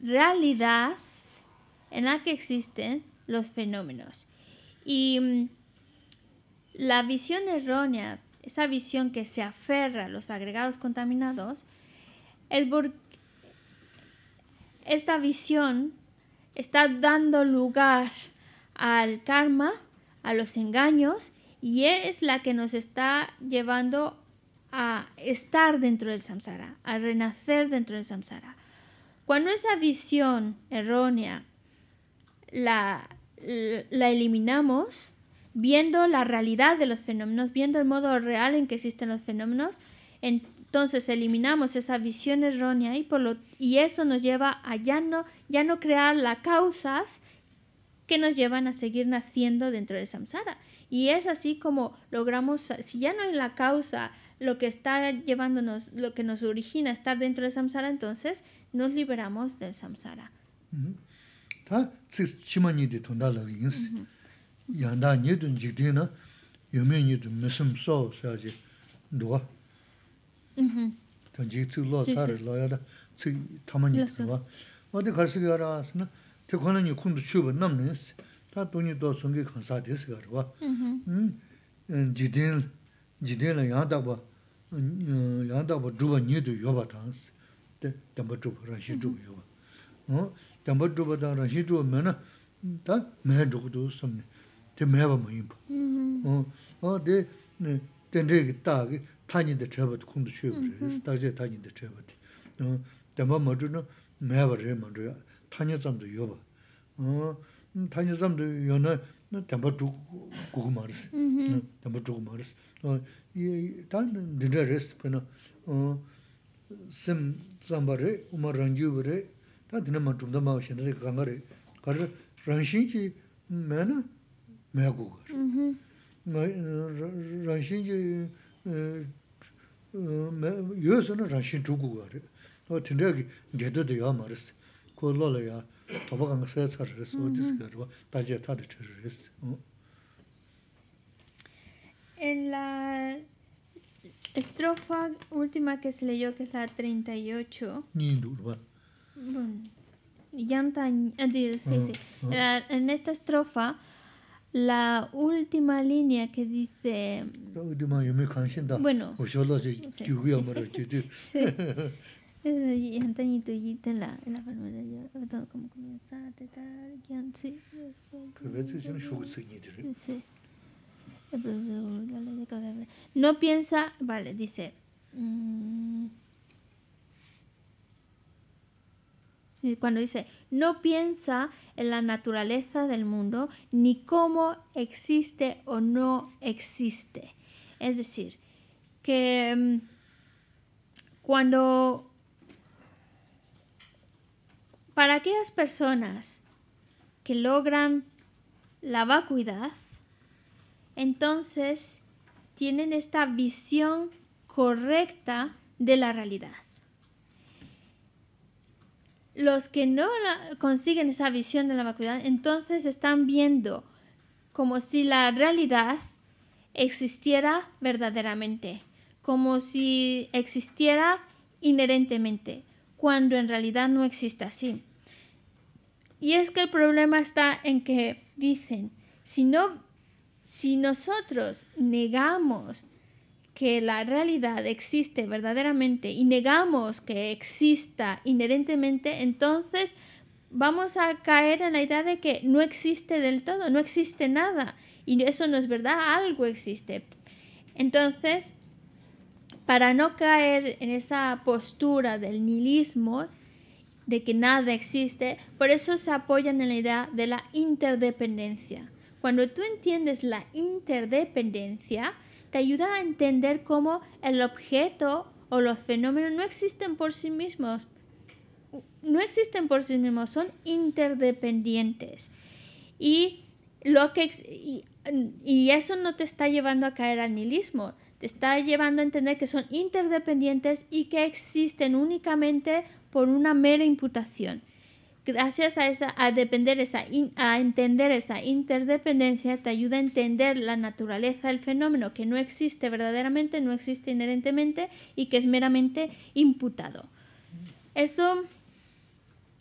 realidad en la que existen los fenómenos. Y mm, la visión errónea, esa visión que se aferra a los agregados contaminados, esta visión está dando lugar al karma, a los engaños, y es la que nos está llevando a estar dentro del samsara, a renacer dentro del samsara. Cuando esa visión errónea la, eliminamos, viendo la realidad de los fenómenos, viendo el modo real en que existen los fenómenos, entonces eliminamos esa visión errónea y, por y eso nos lleva a ya no, ya no crear las causas que nos llevan a seguir naciendo dentro del samsara. Y es así como logramos, si ya no hay la causa lo que está llevándonos, lo que nos origina estar dentro del samsara, entonces nos liberamos del samsara. yāndāpa dhruva nidhu yobha tāngs, dhāmba dhruva, rāshī dhruva yobha. dhāmba dhruva 다 rāshī dhruva 데 tā mē dhruva dhruva samni, tē mēba mō yīmba. dē, 타니데 kī tā 담바 tāñi dhā chēba dhī khuṋdu chēba rē, tāñi dhā mā dhruva mā dhruva, tāñi tāñi dāmbā dhūgu mārīs, dāmbā dhūgu mārīs. Tā dhīndā rēs pēnā sīm tsāmbā rē, umā rāngyū bā rē, tā dhīndā mā dhūmdā mā wāshīndā rē kāngā rē, kā rē rāngshīn jī mē na mē gu gā rē. Rāngshīn jī yō sā Mm-hmm. Mm. En la estrofa última que se leyó, que es la 38, ah, mm, mm. en esta estrofa, la última línea que dice... Bueno, ¿eh? No piensa, vale, dice. Mm, cuando dice, no piensa en la naturaleza del mundo ni cómo existe o no existe. Es decir, que mm, cuando para aquellas personas que logran la vacuidad, entonces tienen esta visión correcta de la realidad. Los que no consiguen esa visión de la vacuidad, entonces están viendo como si la realidad existiera verdaderamente, como si existiera inherentemente, cuando en realidad no existe así. Y es que el problema está en que dicen, si, no, si nosotros negamos que la realidad existe verdaderamente y negamos que exista inherentemente, entonces vamos a caer en la idea de que no existe del todo, no existe nada. Y eso no es verdad, algo existe. Entonces, para no caer en esa postura del nihilismo, de que nada existe, por eso se apoyan en la idea de la interdependencia. Cuando tú entiendes la interdependencia, te ayuda a entender cómo el objeto o los fenómenos no existen por sí mismos, no existen por sí mismos, son interdependientes. Y, lo y eso no te está llevando a caer al nihilismo, te está llevando a entender que son interdependientes y que existen únicamente por una mera imputación. Gracias a, esa, a, depender esa a entender esa interdependencia te ayuda a entender la naturaleza del fenómeno que no existe verdaderamente, no existe inherentemente y que es meramente imputado. Eso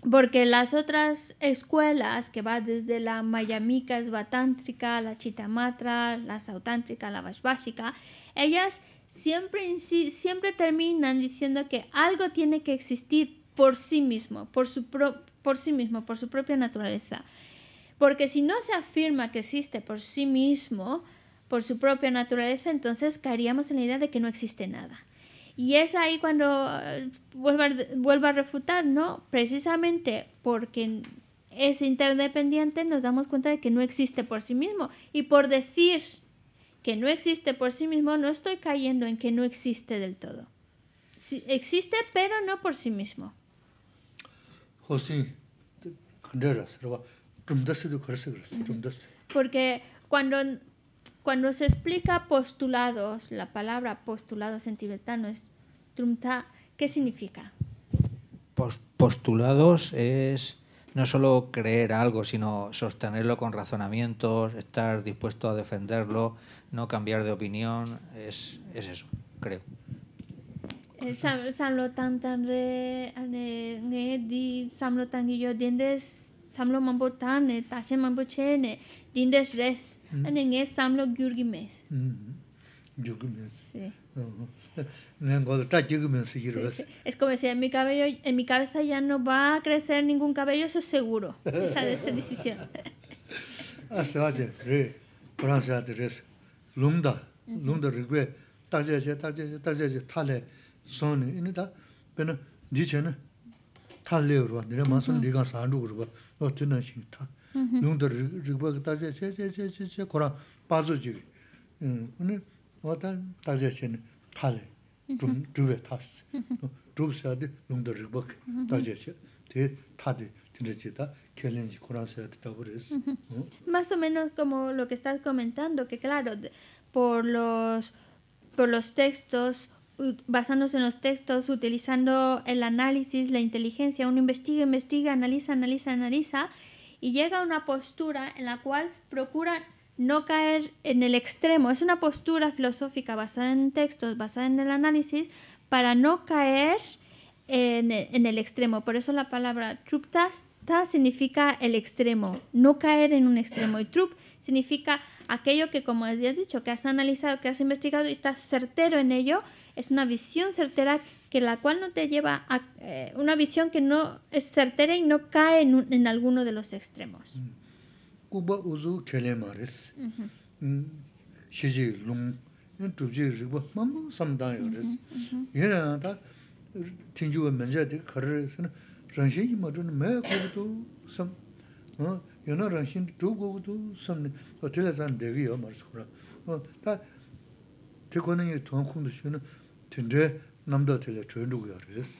porque las otras escuelas que va desde la mayamica, esvatántrica, la chitamatra, la sautántrica, la vashvásica, ellas siempre, siempre terminan diciendo que algo tiene que existir por sí mismo, por, su por sí mismo, por su propia naturaleza. Porque si no se afirma que existe por sí mismo, por su propia naturaleza, entonces caeríamos en la idea de que no existe nada. Y es ahí cuando eh, vuelvo a, refutar, ¿no? Precisamente porque es interdependiente nos damos cuenta de que no existe por sí mismo. Y por decir que no existe por sí mismo, no estoy cayendo en que no existe del todo. existe, pero no por sí mismo porque cuando cuando se explica postulados la palabra postulados en tibetano es trumta ¿qué significa? postulados es no solo creer algo, sino sostenerlo con razonamientos, estar dispuesto a defenderlo, no cambiar de opinión, es, es eso, creo samlo tan tan re ane nge di samlo tang yo dindes samlo mambo tan ne tashe mambo che ne dindes res mm-hmm. ane nge samlo gyurgi mes gyurgi mes es como si en mi cabello en mi cabeza ya no va a crecer ningún cabello eso seguro esa, la decisión ah ase re kurang se ate res lungda lungda rigwe taje je taje je taje je más o menos como lo que estás comentando, que claro, por los, por los textos basándose en los textos, utilizando el análisis, la inteligencia, uno investiga, investiga, analiza, analiza, analiza y llega a una postura en la cual procura no caer en el extremo. Es una postura filosófica basada en textos, basada en el análisis, para no caer en, el extremo. Por eso la palabra trupta significa el extremo, no caer en un extremo. Y trup significa aquello que, como has dicho, que has analizado, que has investigado y estás certero en ello, es una visión certera que la cual no te lleva a eh, una visión que no es certera y no cae en, alguno de los extremos. Mm yōnā rāngshīn dhū gugu dhū samni, o tēlā zān dēgī yō mār sākhurā. Tā tē kō nāngi tōng khundu shī yōnā tēndē namdā tēlā chōyōn dhū guyā rēs,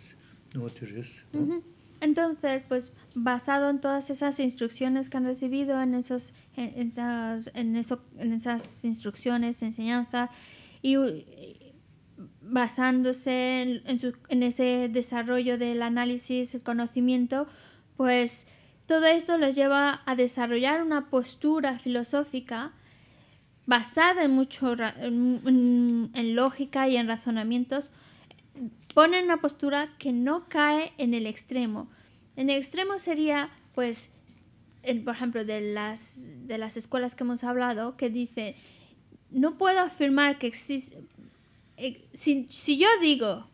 nō tē rēs. Entonces, pues basado en todas esas instrucciones que han recibido, en, esos, en, esas, en, eso, en esas instrucciones, enseñanza, y basándose en, en, su, en ese desarrollo del análisis, el conocimiento, pues todo esto los lleva a desarrollar una postura filosófica basada en, mucho, en, lógica y en razonamientos, ponen una postura que no cae en el extremo. En el extremo sería, pues, por ejemplo, de las, de las escuelas que hemos hablado, que dice, no puedo afirmar que existe... Eh, si yo digo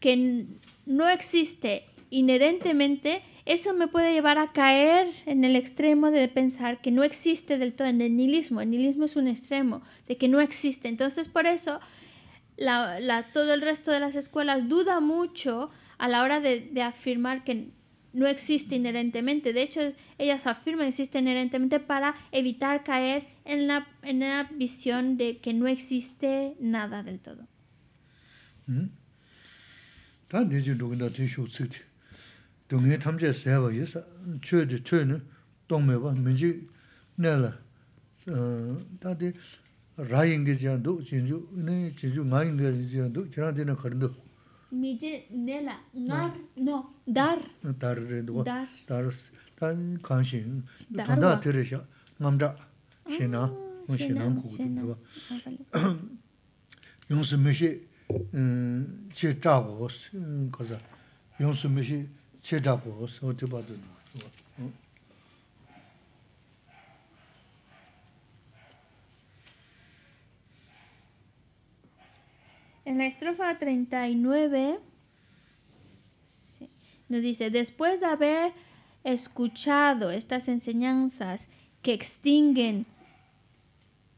que no existe inherentemente, eso me puede llevar a caer en el extremo de pensar que no existe del todo, en el nihilismo. El nihilismo es un extremo de que no existe. Entonces, por eso, la, todo el resto de las escuelas duda mucho a la hora de, afirmar que no existe inherentemente. De hecho, ellas afirman que existe inherentemente para evitar caer en la, visión de que no existe nada del todo. Mm-hmm. Tungé tham ché sèvayé sa chöyé de chöyé n'é tóngméba m'é ché n'éla. Rá yéngé ziya dhó chénchú, n'é chénchú ngá yéngé ziya dhó chénhá t'é na kharándó. M'é ché n'éla, mm. ngar no, dár. Dár réndó wa, dár En la estrofa 39 nos dice, después de haber escuchado estas enseñanzas que extinguen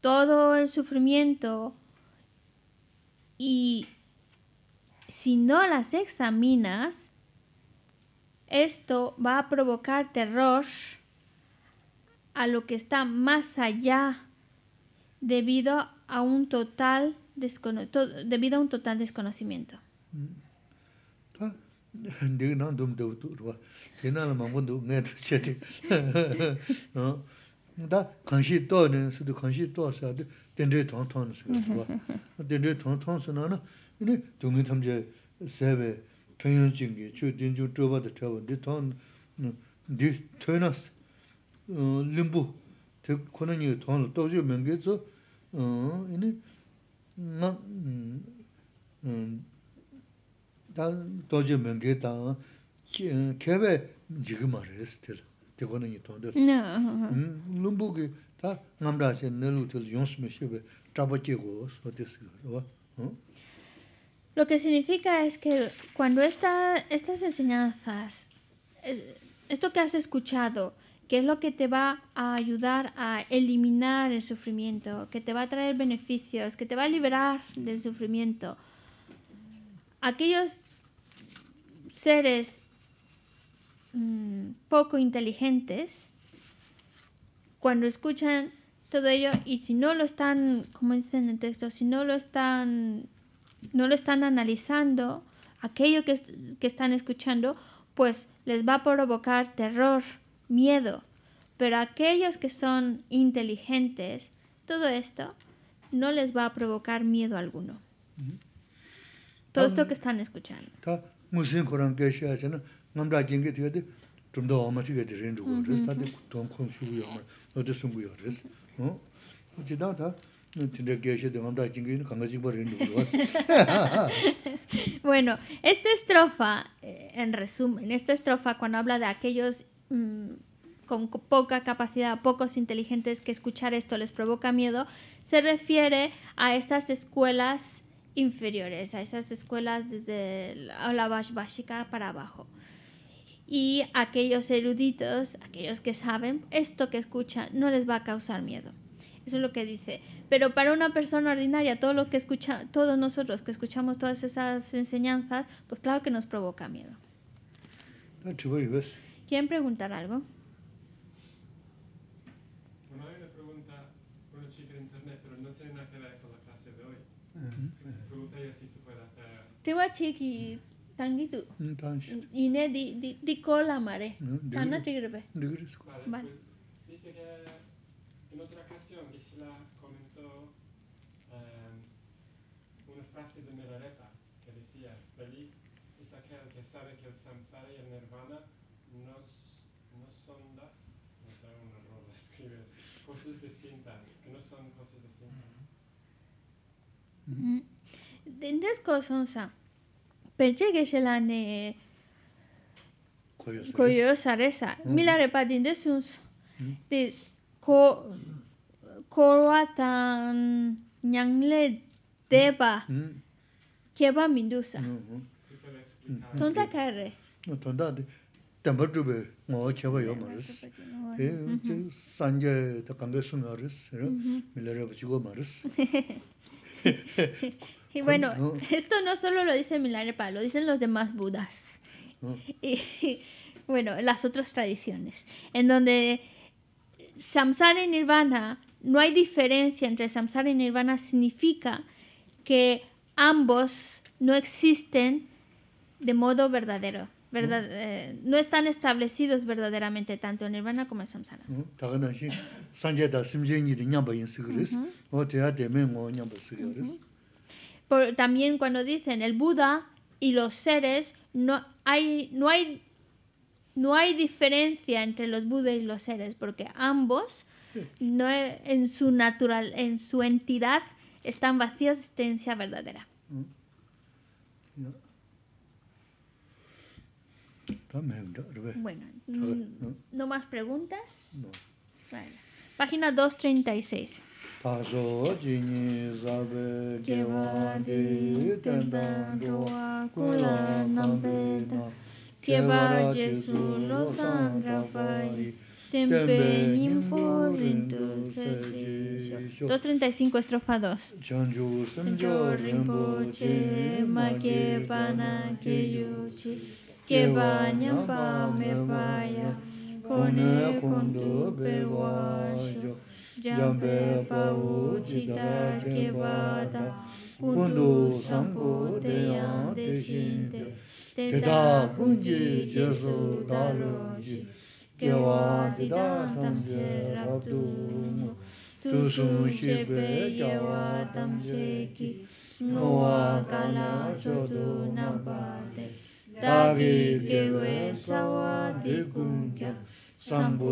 todo el sufrimiento y si no las examinas, esto va a provocar terror a lo que está más allá debido a un total, debido a un total desconocimiento. Mm-hmm. pēyōng jīngi, chū dīng chū chūpa dā chāwa, dī tōng, dī tōy nās, līmbū, tī khuna ngī tōng, tō chū mēngi tsō, inī, ngā, dā tō chū mēngi tā, kēwē jīgī mā rē sī tēlā, tī khuna ngī Lo que significa es que cuando estas enseñanzas, esto que has escuchado, que es lo que te va a ayudar a eliminar el sufrimiento, que te va a traer beneficios, que te va a liberar del sufrimiento, aquellos seres mm, poco inteligentes, cuando escuchan todo ello y si no lo están, como dicen en el texto, si no lo están no lo están analizando, aquello que, están escuchando, pues les va a provocar terror, miedo. Pero aquellos que son inteligentes, todo esto no les va a provocar miedo alguno. Todo esto que están escuchando. bueno, esta estrofa, eh, en resumen, esta estrofa cuando habla de aquellos mm, con poca capacidad, pocos inteligentes que escuchar esto les provoca miedo, se refiere a estas escuelas inferiores, a esas escuelas desde la básica para abajo. Y aquellos eruditos, aquellos que saben, esto que escuchan no les va a causar miedo. Eso es lo que dice. Pero para una persona ordinaria, todo lo que escucha, todos nosotros que escuchamos todas esas enseñanzas, pues claro que nos provoca miedo. ¿Quieren preguntar algo? Bueno, hay una pregunta por el chico de internet, pero no tiene nada que ver con la clase de hoy. Uh-huh. Pregunta ella si se puede hacer. Tewa chiqui tangitu. Mm, Ine di di di cola mare. Tana tigre. Vale. Pues, dice que en otra ocasión Gisela comentó eh, una frase de Milarepa que decía, feliz es aquel que sabe que el samsara y el nirvana no, no son dos no sé, un error de escribir, cosas distintas, que no son cosas distintas. Dentes mm-hmm. cosonsa. Peche que se la ne es saresa. Mm-hmm. Milare tiene dentes uns. Mm-hmm ko, tan ñangle deba mm. mm. keba mindusa. Mm, tonta kare. Tonta tenpa dhruve ngawa chewa yo maris. Eh, sanje ta kange milare bachigo maris. Eh, y bueno, esto no solo lo dice Milarepa, lo dicen los demás budas. Y bueno, las otras tradiciones, en donde samsara y nirvana, no hay diferencia entre samsara y nirvana, significa que ambos no existen de modo verdadero. Verdad, mm. eh, no están establecidos verdaderamente tanto en nirvana como en samsara. también cuando dicen el Buda y los seres, no hay, no hay no hay diferencia entre los Budas y los seres, porque ambos no e, en su natural, en su entidad están vacíos de existencia verdadera. Mm. Bueno, mm, ¿no? más preguntas? Página 236. Que va Jesús lo sangra pai, tempe por tu se 235 estrofa 2. Chanju semjo rinpoche, ma ke pana ke yuchi, ke ba nyampa me con kone kondo bewasho, jambe pa uchita que bata, kundu sampo y yante Teda kunji jesu taloji, gyo wa dida tamche rabdu mu, tu sunji pe gyo wa tamche ki, ngo wa kala chotu na bade. Tadi gyo sambu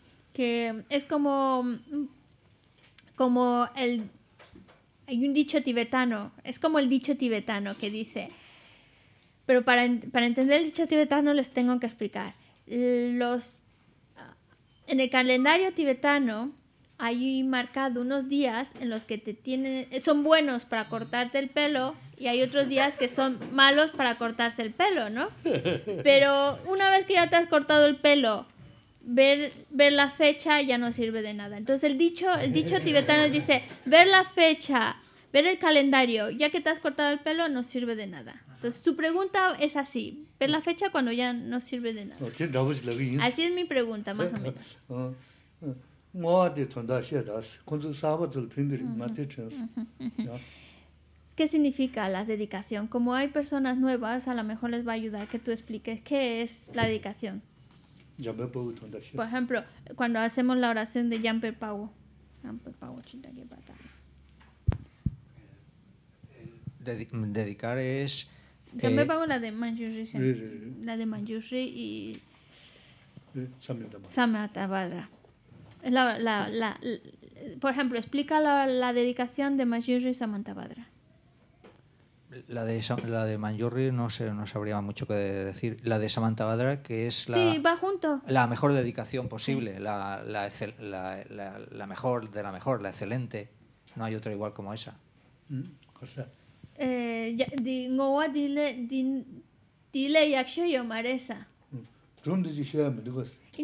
que es como, mm, como el... Hay un dicho tibetano, es como el dicho tibetano que dice, pero para, para entender el dicho tibetano les tengo que explicar. Los, en el calendario tibetano hay marcado unos días en los que te tienen, son buenos para cortarte el pelo y hay otros días que son malos para cortarse el pelo, ¿no? Pero una vez que ya te has cortado el pelo ver, ver la fecha ya no sirve de nada. Entonces el dicho, el dicho tibetano dice, ver la fecha, ver el calendario, ya que te has cortado el pelo, no sirve de nada. Entonces su pregunta es así, ver la fecha cuando ya no sirve de nada. Así es mi pregunta, más o menos. Uh, uh, ¿Qué significa la dedicación? Como hay personas nuevas, a lo mejor les va a ayudar que tú expliques qué es la dedicación. Por ejemplo, cuando hacemos la oración de Yamper Pago. Dedicar es. Yo eh, me pago la de Manjusri. La de y. Samyatabhadra. La, por ejemplo, explica la, dedicación de Manjusri y Samantabhadra. La de, la de Manjurri no sé, no sabría mucho que decir. La de Samantha Badra, que es la, va junto. la mejor dedicación posible, la, la, la, mejor de la mejor, la excelente. No hay otra igual como esa. ¿Y no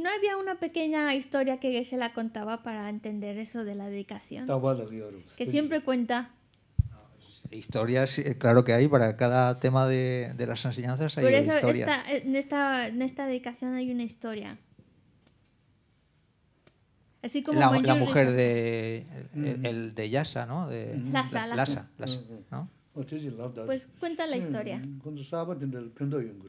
había una pequeña historia que se la contaba para entender eso de la dedicación? Que siempre cuenta. Historias, eh, claro que hay, para cada tema de, las enseñanzas hay Por eso eh, en, esta, en esta dedicación hay una historia. Así como la, mujer de, mm. el, de Yasa, ¿no? De, Lasa. ¿no? Pues cuenta la hmm, historia.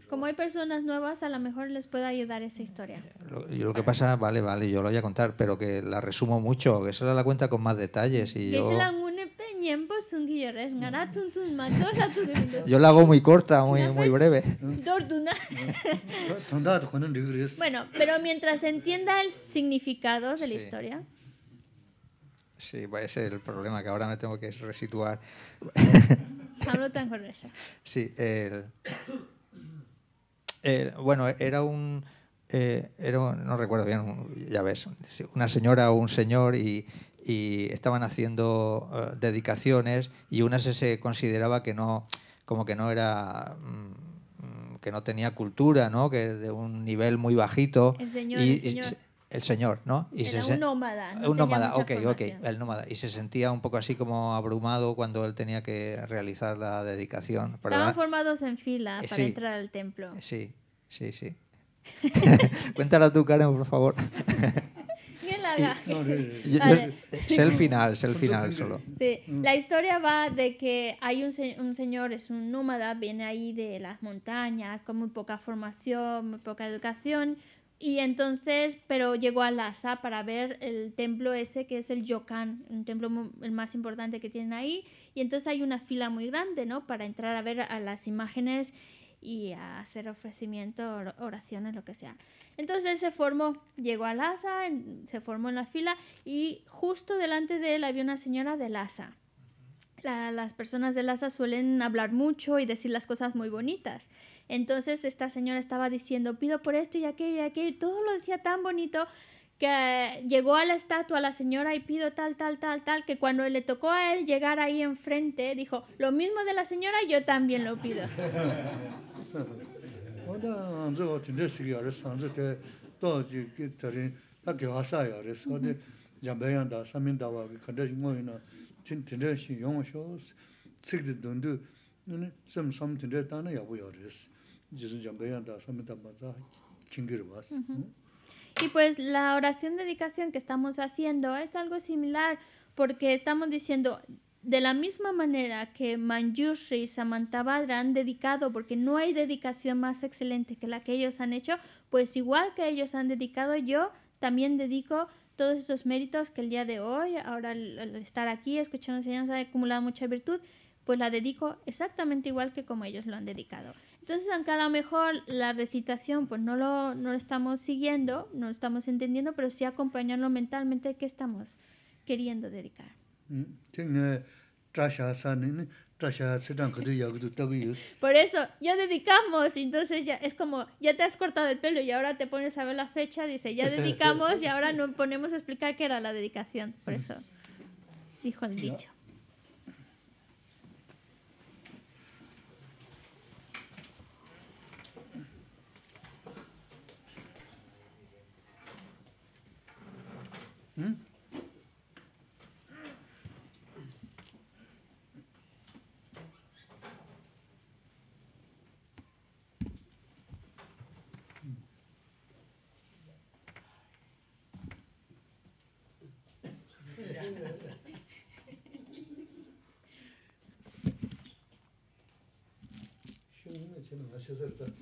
Como hay personas nuevas, a lo mejor les puede ayudar esa historia. Lo, lo que pasa, vale, vale, yo lo voy a contar, pero que la resumo mucho, que se la cuenta con más detalles. Y yo... yo la hago muy corta, muy, muy breve. bueno, pero mientras entienda el significado de la historia. Sí, va a ser el problema que ahora me tengo que resituar. Hablo tan gruesa. Sí, el, bueno, eh, era un, no recuerdo bien, ya ves, una señora o un señor y, y estaban haciendo eh, dedicaciones y una se, consideraba que no, como que no era... Mm, mm, que no tenía cultura, ¿no? que de un nivel muy bajito. El señor, señor el señor, ¿no? era un nómada. un nómada, ok, ok, el nómada. Y se sentía un poco así como abrumado cuando él tenía que realizar la dedicación. Estaban formados en fila eh, para entrar al templo. Eh, sí, sí, sí. Cuéntala tu Karen, por favor. ¿Quién la haga? Es el final, es el final solo. Sí. Mm. La historia va de que hay un, un, señor, es un nómada, viene ahí de las montañas, con muy poca formación, muy poca educación, y entonces, pero llegó a Lhasa para ver el templo ese que es el Yokan, un templo el más importante que tienen ahí. Y entonces hay una fila muy grande, ¿no? Para entrar a ver a las imágenes y a hacer ofrecimiento, oraciones, lo que sea. Entonces él se formó, llegó a Lhasa, se formó en la fila y justo delante de él había una señora de Lhasa. las personas de Lhasa suelen hablar mucho y decir las cosas muy bonitas. Entonces esta señora estaba diciendo, pido por esto y aquello y aquello, todo lo decía tan bonito que llegó a la estatua la señora y pido tal, tal, tal, tal, que cuando le tocó a él llegar ahí enfrente, dijo, lo mismo de la señora, yo también lo pido. Y pues la oración de dedicación que estamos haciendo es algo similar porque estamos diciendo de la misma manera que Manjushri y Samantabhadra han dedicado, porque no hay dedicación más excelente que la que ellos han hecho, pues igual que ellos han dedicado, yo también dedico todos estos méritos que el día de hoy, ahora al estar aquí, escuchando enseñanza, he acumulado mucha virtud, pues la dedico exactamente igual que como ellos lo han dedicado. Entonces, aunque a lo mejor la recitación pues no lo, no lo estamos siguiendo, no lo estamos entendiendo, pero sí acompañarlo mentalmente que estamos queriendo dedicar. Mm, por eso, ya dedicamos, entonces ya es como, ya te has cortado el pelo y ahora te pones a ver la fecha, dice, ya dedicamos y ahora nos ponemos a explicar qué era la dedicación, por mm. eso dijo el dicho. 응? 쉬운 쟤는 아셔서 일단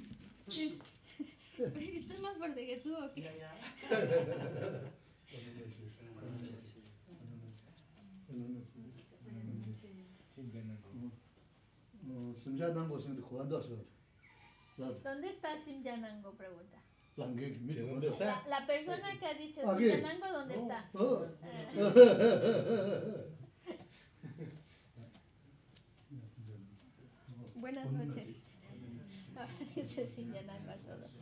우리 쓸맛 벌 되게 두어 Simjanango ¿Dónde está Simjanango? Pregunta. ¿Dónde está? La, persona que ha dicho Simjanango, ¿dónde está? Buenas noches. Ahora dice Simjanango a todos.